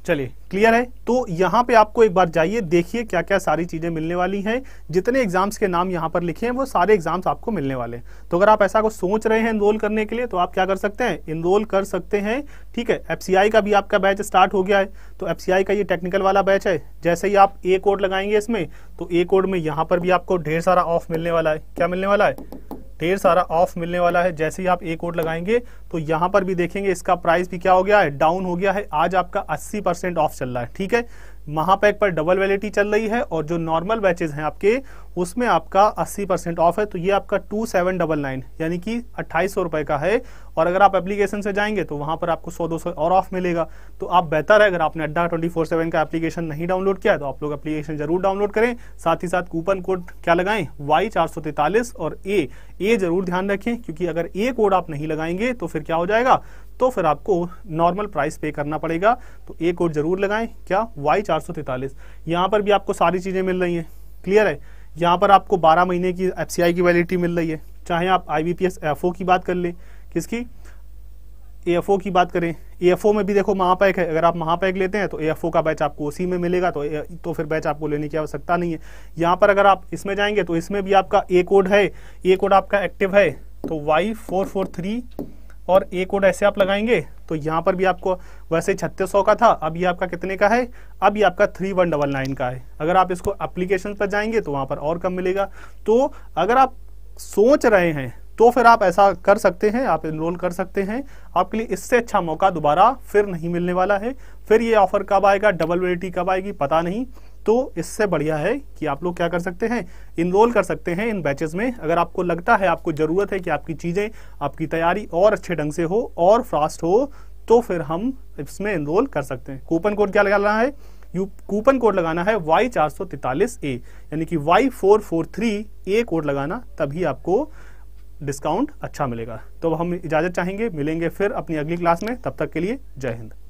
चलिए क्लियर है तो यहाँ पे आपको एक बार जाइए देखिए क्या क्या सारी चीज़ें मिलने वाली हैं जितने एग्जाम्स के नाम यहाँ पर लिखे हैं वो सारे एग्जाम्स आपको मिलने वाले हैं तो अगर आप ऐसा को सोच रहे हैं इनरोल करने के लिए तो आप क्या कर सकते हैं इनरोल कर सकते हैं ठीक है एफ का भी आपका बैच स्टार्ट हो गया है तो एफ का ये टेक्निकल वाला बैच है जैसे ही आप ए कोड लगाएंगे इसमें तो ए कोड में यहाँ पर भी आपको ढेर सारा ऑफ मिलने वाला है क्या मिलने वाला है ढेर सारा ऑफ मिलने वाला है जैसे ही आप एक कोड लगाएंगे तो यहां पर भी देखेंगे इसका प्राइस भी क्या हो गया है डाउन हो गया है आज आपका अस्सी परसेंट ऑफ चल रहा है ठीक है महापैक पर डबल वैलिडिटी चल रही है और जो नॉर्मल बैचेज हैं आपके उसमें आपका 80 परसेंट ऑफ है तो ये आपका टू सेवन डबल नाइन यानी कि अट्ठाईस सौ रुपए का है और अगर आप एप्लीकेशन से जाएंगे तो वहां पर आपको सौ दो सौ और ऑफ मिलेगा तो आप बेहतर है अगर आपने अड्डा ट्वेंटी फोर सेवन का एप्लीकेशन नहीं डाउनलोड किया है तो आप लोग एप्लीकेशन जरूर डाउनलोड करें साथ ही साथ कूपन कोड क्या लगाएं वाई चार सौ तैतालीस और ए ए जरूर ध्यान रखें क्योंकि अगर ए कोड आप नहीं लगाएंगे तो फिर क्या हो जाएगा तो फिर आपको नॉर्मल प्राइस पे करना पड़ेगा तो एक कोड जरूर लगाएं क्या वाई चार सौ तैतालीस यहाँ पर भी आपको सारी चीज़ें मिल रही हैं क्लियर है यहाँ पर आपको बारह महीने की एफ की वैलिडिटी मिल रही है चाहे आप आई बी की बात कर लें किसकी ए की बात करें ए में भी देखो महापैक है अगर आप महापैक लेते हैं तो ए का बैच आपको उसी में मिलेगा तो तो फिर बैच आपको लेने की आवश्यकता नहीं है यहाँ पर अगर आप इसमें जाएंगे तो इसमें भी आपका ए कोड है ए कोड आपका एक्टिव है तो वाई फोर फोर थ्री और ए कोड ऐसे आप लगाएंगे तो यहाँ पर भी आपको वैसे छत्तीस का था अब ये आपका कितने का है अब ये आपका थ्री वन डबल नाइन का है अगर आप इसको अप्लीकेशन पर जाएंगे तो वहाँ पर और कम मिलेगा तो अगर आप सोच रहे हैं तो फिर आप ऐसा कर सकते हैं आप इनरोल कर सकते हैं आपके लिए इससे अच्छा मौका दोबारा फिर नहीं मिलने वाला है फिर ये ऑफर कब आएगा डबल वेटी कब आएगी पता नहीं तो इससे बढ़िया है कि आप लोग क्या कर सकते हैं इनरोल कर सकते हैं इन बैचेस में अगर आपको लगता है आपको ज़रूरत है कि आपकी चीज़ें आपकी तैयारी और अच्छे ढंग से हो और फास्ट हो तो फिर हम इसमें इनरोल कर सकते हैं कूपन कोड क्या लगा रहा है यू कूपन कोड लगाना है वाई चार सौ तैतालीस ए यानी कि Y four four three A code लगाना तभी आपको डिस्काउंट अच्छा मिलेगा तो हम इजाज़त चाहेंगे मिलेंगे फिर अपनी अगली क्लास में तब तक के लिए जय हिंद